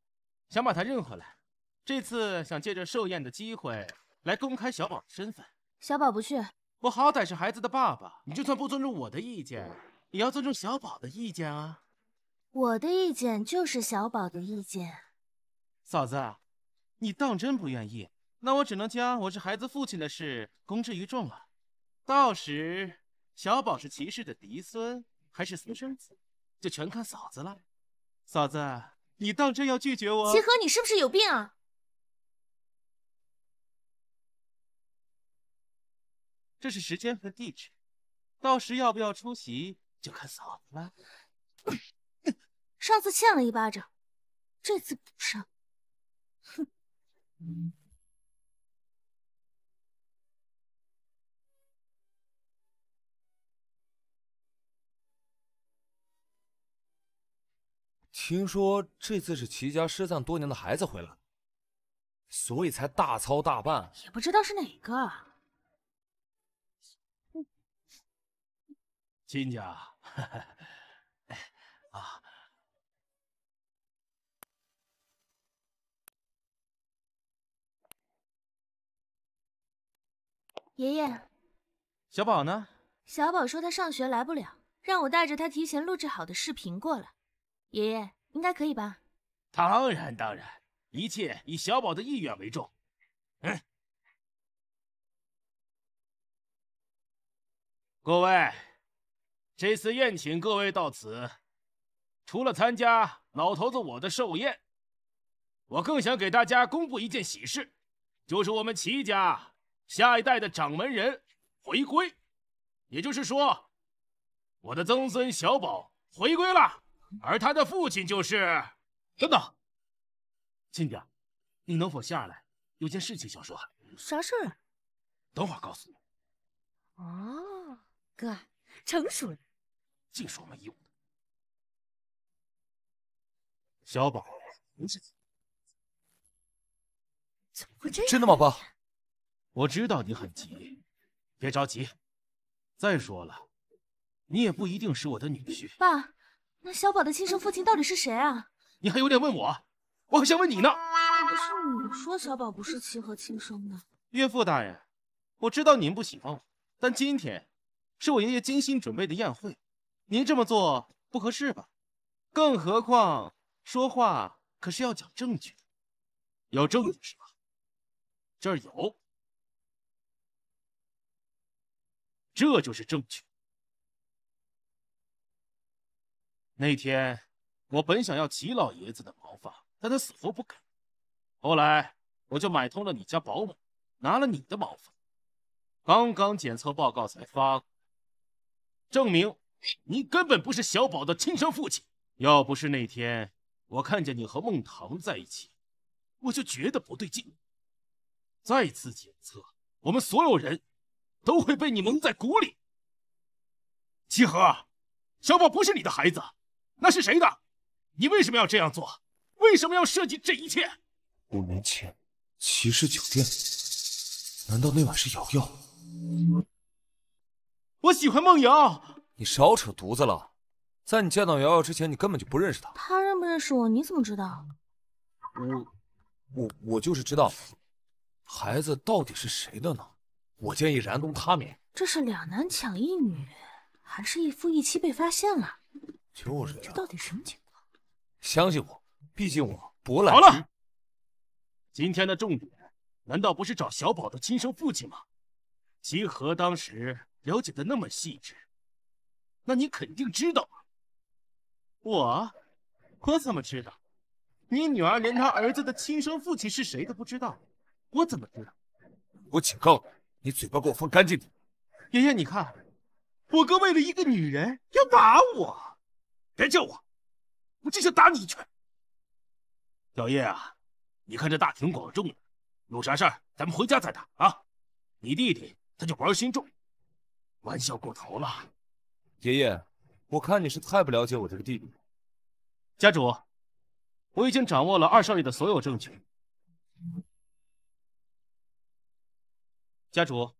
想把他认回来。这次想借着寿宴的机会来公开小宝的身份。小宝不去。我好歹是孩子的爸爸，你就算不尊重我的意见，也要尊重小宝的意见啊。我的意见就是小宝的意见。嫂子，你当真不愿意？那我只能将我是孩子父亲的事公之于众了。到时，小宝是骑士的嫡孙还是私生子，就全看嫂子了。嫂子，你当真要拒绝我？齐河，你是不是有病啊？这是时间和地址，到时要不要出席就看嫂子了。上次欠了一巴掌，这次补上。哼！听说这次是齐家失散多年的孩子回来，所以才大操大办。也不知道是哪个。亲家，哈哈，啊，爷爷，小宝呢？小宝说他上学来不了，让我带着他提前录制好的视频过来。爷爷，应该可以吧？当然，当然，一切以小宝的意愿为重。嗯，各位。这次宴请各位到此，除了参加老头子我的寿宴，我更想给大家公布一件喜事，就是我们齐家下一代的掌门人回归，也就是说，我的曾孙小宝回归了，而他的父亲就是……等等，亲家，你能否下来？有件事情想说。啥事儿？等会儿告诉你。哦，哥，成熟了。净说没用的，小宝，怎么会真的吗，爸？我知道你很急，别着急。再说了，你也不一定是我的女婿。爸，那小宝的亲生父亲到底是谁啊？你还有脸问我？我还想问你呢。不是你说小宝不是齐和亲生的？岳父大人，我知道您不喜欢我，但今天是我爷爷精心准备的宴会。您这么做不合适吧？更何况说话可是要讲证据的，有证据是吧？这儿有，这就是证据。那天我本想要齐老爷子的毛发，但他死活不肯。后来我就买通了你家保姆，拿了你的毛发。刚刚检测报告才发证明。你根本不是小宝的亲生父亲。要不是那天我看见你和孟唐在一起，我就觉得不对劲。再次检测，我们所有人都会被你蒙在鼓里。齐河，小宝不是你的孩子，那是谁的？你为什么要这样做？为什么要设计这一切？五年前，骑士酒店，难道那晚是瑶瑶？我喜欢梦瑶。你少扯犊子了，在你见到瑶瑶之前，你根本就不认识她。她认不认识我？你怎么知道？我，我，我就是知道。孩子到底是谁的呢？我建议燃冬他免。这是两男抢一女，还是一夫一妻被发现了？就是。这到底什么情况？相信我，毕竟我不赖。好了，今天的重点难道不是找小宝的亲生父亲吗？集合当时了解的那么细致。那你肯定知道，我，我怎么知道？你女儿连她儿子的亲生父亲是谁都不知道，我怎么知道？我警告你，你嘴巴给我放干净点。爷爷，你看，我哥为了一个女人要打我，别叫我，我真想打你一拳。小叶啊，你看这大庭广众的，有啥事儿咱们回家再打啊。你弟弟他就玩心重，玩笑过头了。爷爷，我看你是太不了解我这个弟弟家主，我已经掌握了二少爷的所有证据。家主，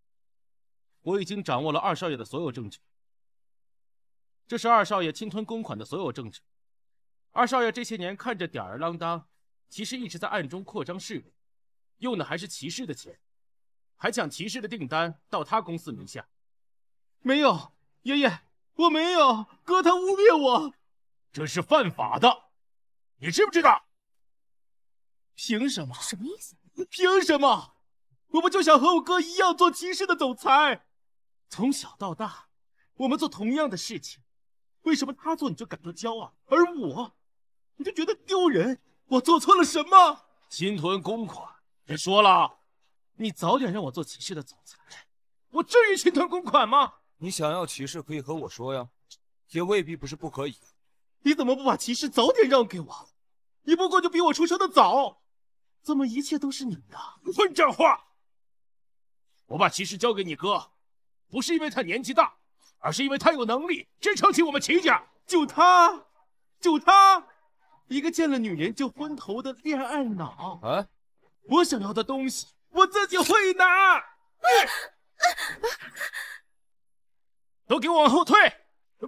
我已经掌握了二少爷的所有证据。这是二少爷侵吞公款的所有证据。二少爷这些年看着吊儿郎当，其实一直在暗中扩张势力，用的还是骑士的钱，还抢骑士的订单到他公司名下。没有，爷爷。我没有，哥他污蔑我，这是犯法的，你知不知道？凭什么？什么意思？凭什么？我不就想和我哥一样做骑士的总裁？从小到大，我们做同样的事情，为什么他做你就感到骄傲，而我，你就觉得丢人？我做错了什么？侵吞公款，别说了，你早点让我做骑士的总裁，我至于侵吞公款吗？你想要骑士可以和我说呀，也未必不是不可以。你怎么不把骑士早点让给我？你不过就比我出生的早，怎么一切都是你的？混账话！我把骑士交给你哥，不是因为他年纪大，而是因为他有能力支撑起我们秦家。就他，就他，一个见了女人就昏头的恋爱脑啊！我想要的东西我自己会拿。都给我往后退！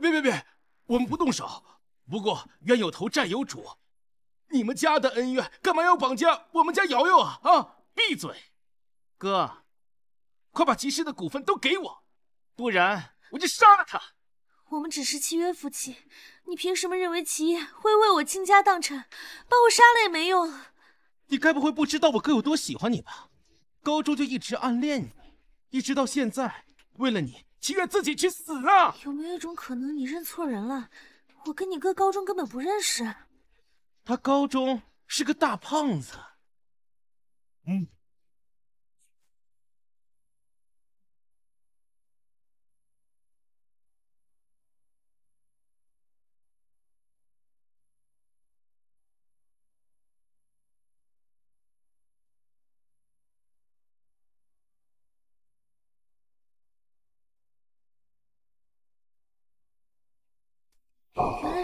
别别别，我们不动手。不过冤有头债有主，你们家的恩怨，干嘛要绑架我们家瑶瑶啊？啊！闭嘴！哥，快把齐氏的股份都给我，不然我就杀了他。我们只是契约夫妻，你凭什么认为齐叶会为我倾家荡产？把我杀了也没用。你该不会不知道我哥有多喜欢你吧？高中就一直暗恋你，一直到现在，为了你。情愿自己去死啊！有没有一种可能，你认错人了？我跟你哥高中根本不认识。他高中是个大胖子。嗯。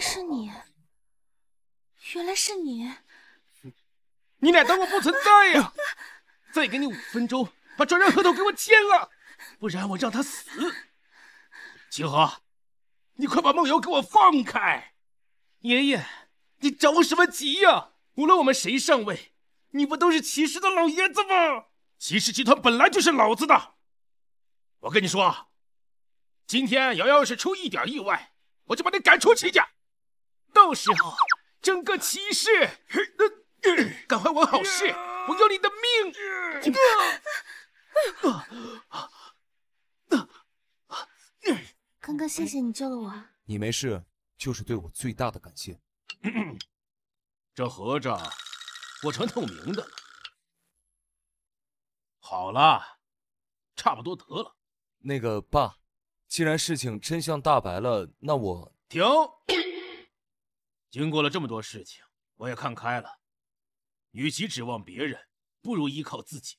是你，原来是你！你俩当我不存在呀？再给你五分钟，把转让合同给我签了，不然我让他死！齐河，你快把梦瑶给我放开！爷爷，你着什么急呀？无论我们谁上位，你不都是齐氏的老爷子吗？齐氏集团本来就是老子的。我跟你说，今天瑶瑶要是出一点意外，我就把你赶出齐家！到时候，整个骑士，赶快完好事，我要你的命！刚刚谢谢你救了我，你没事就是对我最大的感谢。这合着我成透明的了。好了，差不多得了。那个爸，既然事情真相大白了，那我停。经过了这么多事情，我也看开了。与其指望别人，不如依靠自己。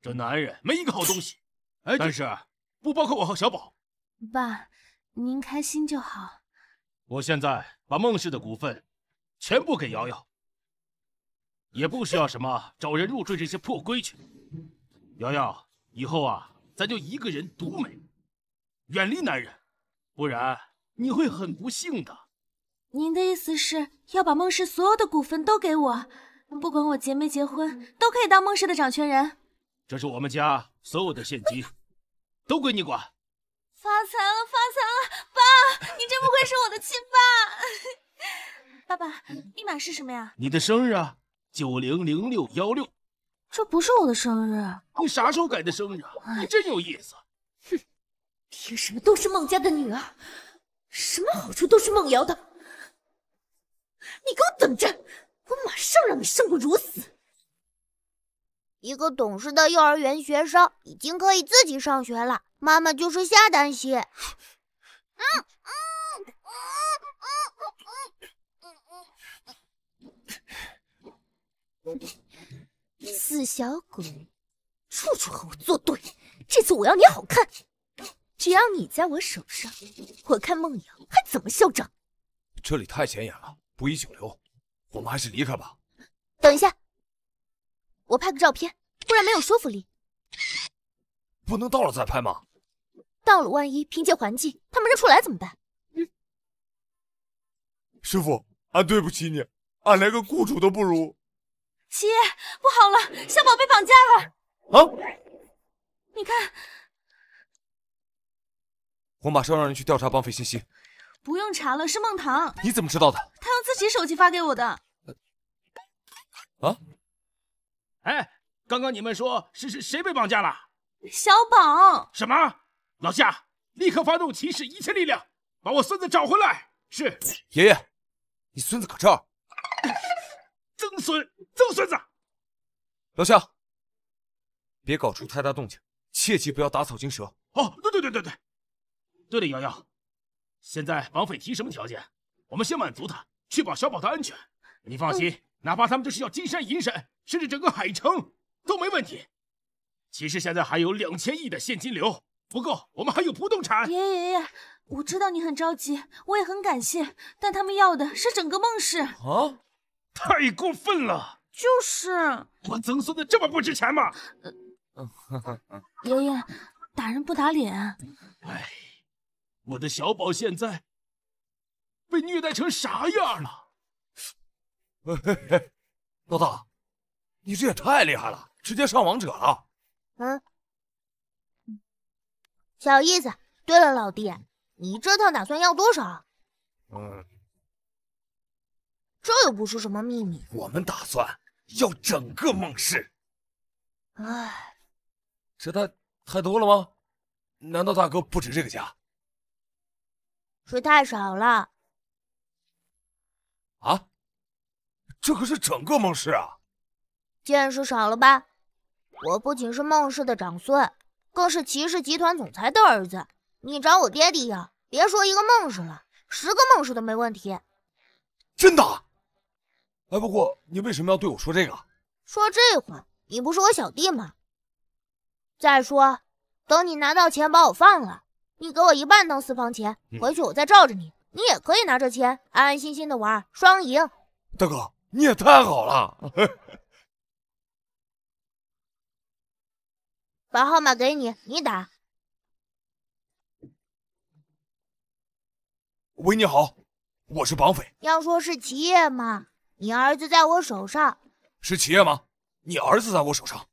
这男人没一个好东西，哎，但是不包括我和小宝。爸，您开心就好。我现在把孟氏的股份全部给瑶瑶，也不需要什么找人入赘这些破规矩。瑶瑶，以后啊，咱就一个人独美，远离男人，不然你会很不幸的。您的意思是要把孟氏所有的股份都给我，不管我结没结婚，都可以当孟氏的掌权人。这是我们家所有的现金，都归你管。发财了，发财了，爸，你真不愧是我的亲爸。爸爸，密码是什么呀？你的生日啊，九零零六幺六。这不是我的生日。你啥时候改的生日？你真有意思。哼，凭什么都是孟家的女儿，什么好处都是孟瑶的？你给我等着，我马上让你生不如死！一个懂事的幼儿园学生已经可以自己上学了，妈妈就是瞎担心。死小鬼，处处和我作对，这次我要你好看！只要你在我手上，我看梦瑶还怎么嚣张！这里太显眼了。不宜久留，我们还是离开吧。等一下，我拍个照片，不然没有说服力。不能到了再拍吗？到了万一凭借环境他们认出来怎么办？师傅，俺对不起你，俺连个雇主都不如。七爷，不好了，小宝被绑架了。啊？你看。我马上让人去调查绑匪信息。不用查了，是孟唐。你怎么知道的？他用自己手机发给我的。啊？哎，刚刚你们说，是是谁被绑架了？小宝。什么？老夏，立刻发动骑士一切力量，把我孙子找回来。是，爷爷。你孙子可这儿。曾孙，曾孙子。老夏，别搞出太大动静，切记不要打草惊蛇。哦，对对对对对。对了，瑶瑶。现在绑匪提什么条件，我们先满足他，确保小宝的安全。你放心，哪怕他们就是要金山银山，甚至整个海城都没问题。其实现在还有两千亿的现金流，不够，我们还有不动产。爷爷爷，我知道你很着急，我也很感谢，但他们要的是整个孟氏。啊，太过分了！就是，我曾孙的这么不值钱吗？嗯呵呵，爷爷打人不打脸。哎。我的小宝现在被虐待成啥样了？哎哎哎，老大，你这也太厉害了，直接上王者了。嗯，小意思。对了，老弟，你这趟打算要多少？嗯，这又不是什么秘密。我们打算要整个孟氏。哎，这太太多了吗？难道大哥不值这个价？水太少了。啊！这可是整个孟氏啊！见识少了吧？我不仅是孟氏的长孙，更是齐氏集团总裁的儿子。你找我爹地要，别说一个孟氏了，十个孟氏都没问题。真的？哎，不过你为什么要对我说这个？说这话，你不是我小弟吗？再说，等你拿到钱，把我放了。你给我一半当私房钱，回去我再罩着你。你也可以拿着钱安安心心的玩，双赢。大哥，你也太好了。把号码给你，你打。喂，你好，我是绑匪。要说是企业吗？你儿子在我手上。是企业吗？你儿子在我手上。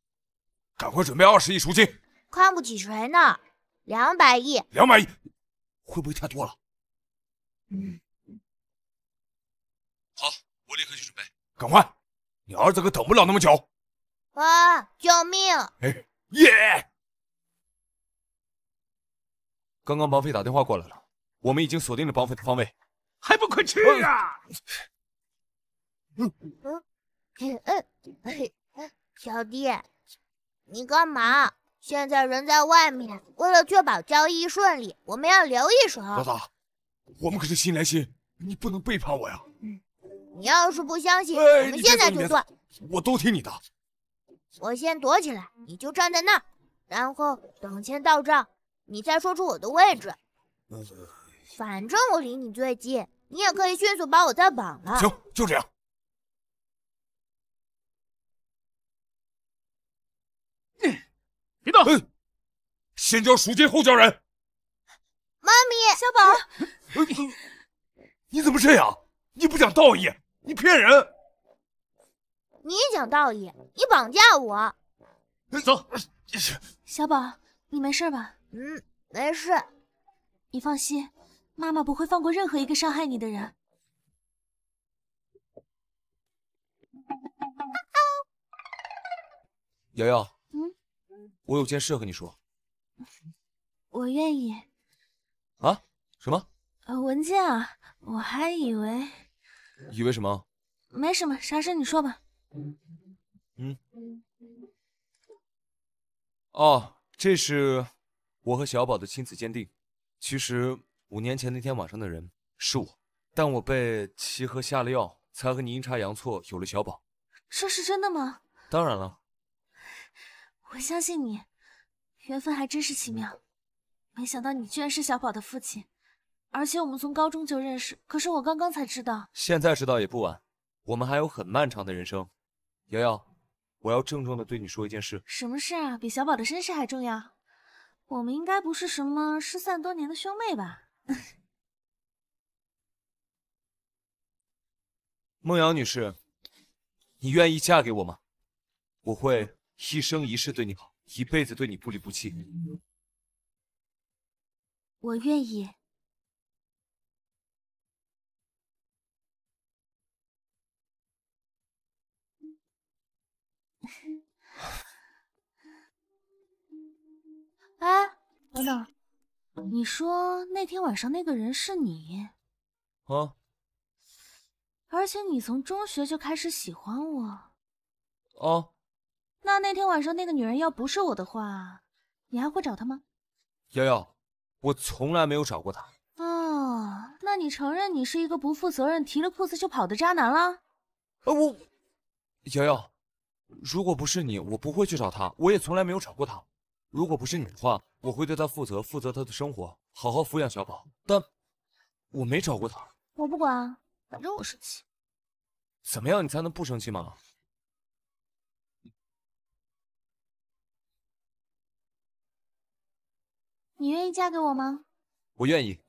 赶快准备二十亿赎金。看不起谁呢？两百亿，两百亿，会不会太多了？好，我立刻去准备，赶快，你儿子可等不了那么久。啊！救命！耶！刚刚绑匪打电话过来了，我们已经锁定了绑匪的方位，还不快去啊！嗯嗯嗯嗯，小弟，你干嘛？现在人在外面，为了确保交易顺利，我们要留一手。嫂子，我们可是心连心，你不能背叛我呀！你要是不相信，我们现在就算。我都听你的。我先躲起来，你就站在那儿，然后等钱到账，你再说出我的位置。反正我离你最近，你也可以迅速把我再绑了。行，就这样。别动！嗯，先交赎金后交人。妈咪，小宝，你怎么这样？你不讲道义，你骗人！你讲道义，你绑架我。走，小宝，你没事吧？嗯，没事。你放心，妈妈不会放过任何一个伤害你的人。瑶瑶。我有件事和你说，我愿意。啊？什么？呃，文件啊，我还以为……以为什么？没什么，啥事你说吧。嗯。哦，这是我和小宝的亲子鉴定。其实五年前那天晚上的人是我，但我被齐河下了药，才和你阴差阳错有了小宝。这是真的吗？当然了。我相信你，缘分还真是奇妙，没想到你居然是小宝的父亲，而且我们从高中就认识，可是我刚刚才知道，现在知道也不晚，我们还有很漫长的人生。瑶瑶，我要郑重的对你说一件事，什么事啊？比小宝的身世还重要？我们应该不是什么失散多年的兄妹吧？孟瑶女士，你愿意嫁给我吗？我会。一生一世对你好，一辈子对你不离不弃。我愿意。哎，等等，你说那天晚上那个人是你？啊。而且你从中学就开始喜欢我。哦。那那天晚上那个女人要不是我的话，你还会找她吗？瑶瑶，我从来没有找过她。哦，那你承认你是一个不负责任、提了裤子就跑的渣男了？啊，我瑶瑶，如果不是你，我不会去找她，我也从来没有找过她。如果不是你的话，我会对她负责，负责她的生活，好好抚养小宝。但我没找过她，我不管，反正我生气。怎么样，你才能不生气吗？你愿意嫁给我吗？我愿意。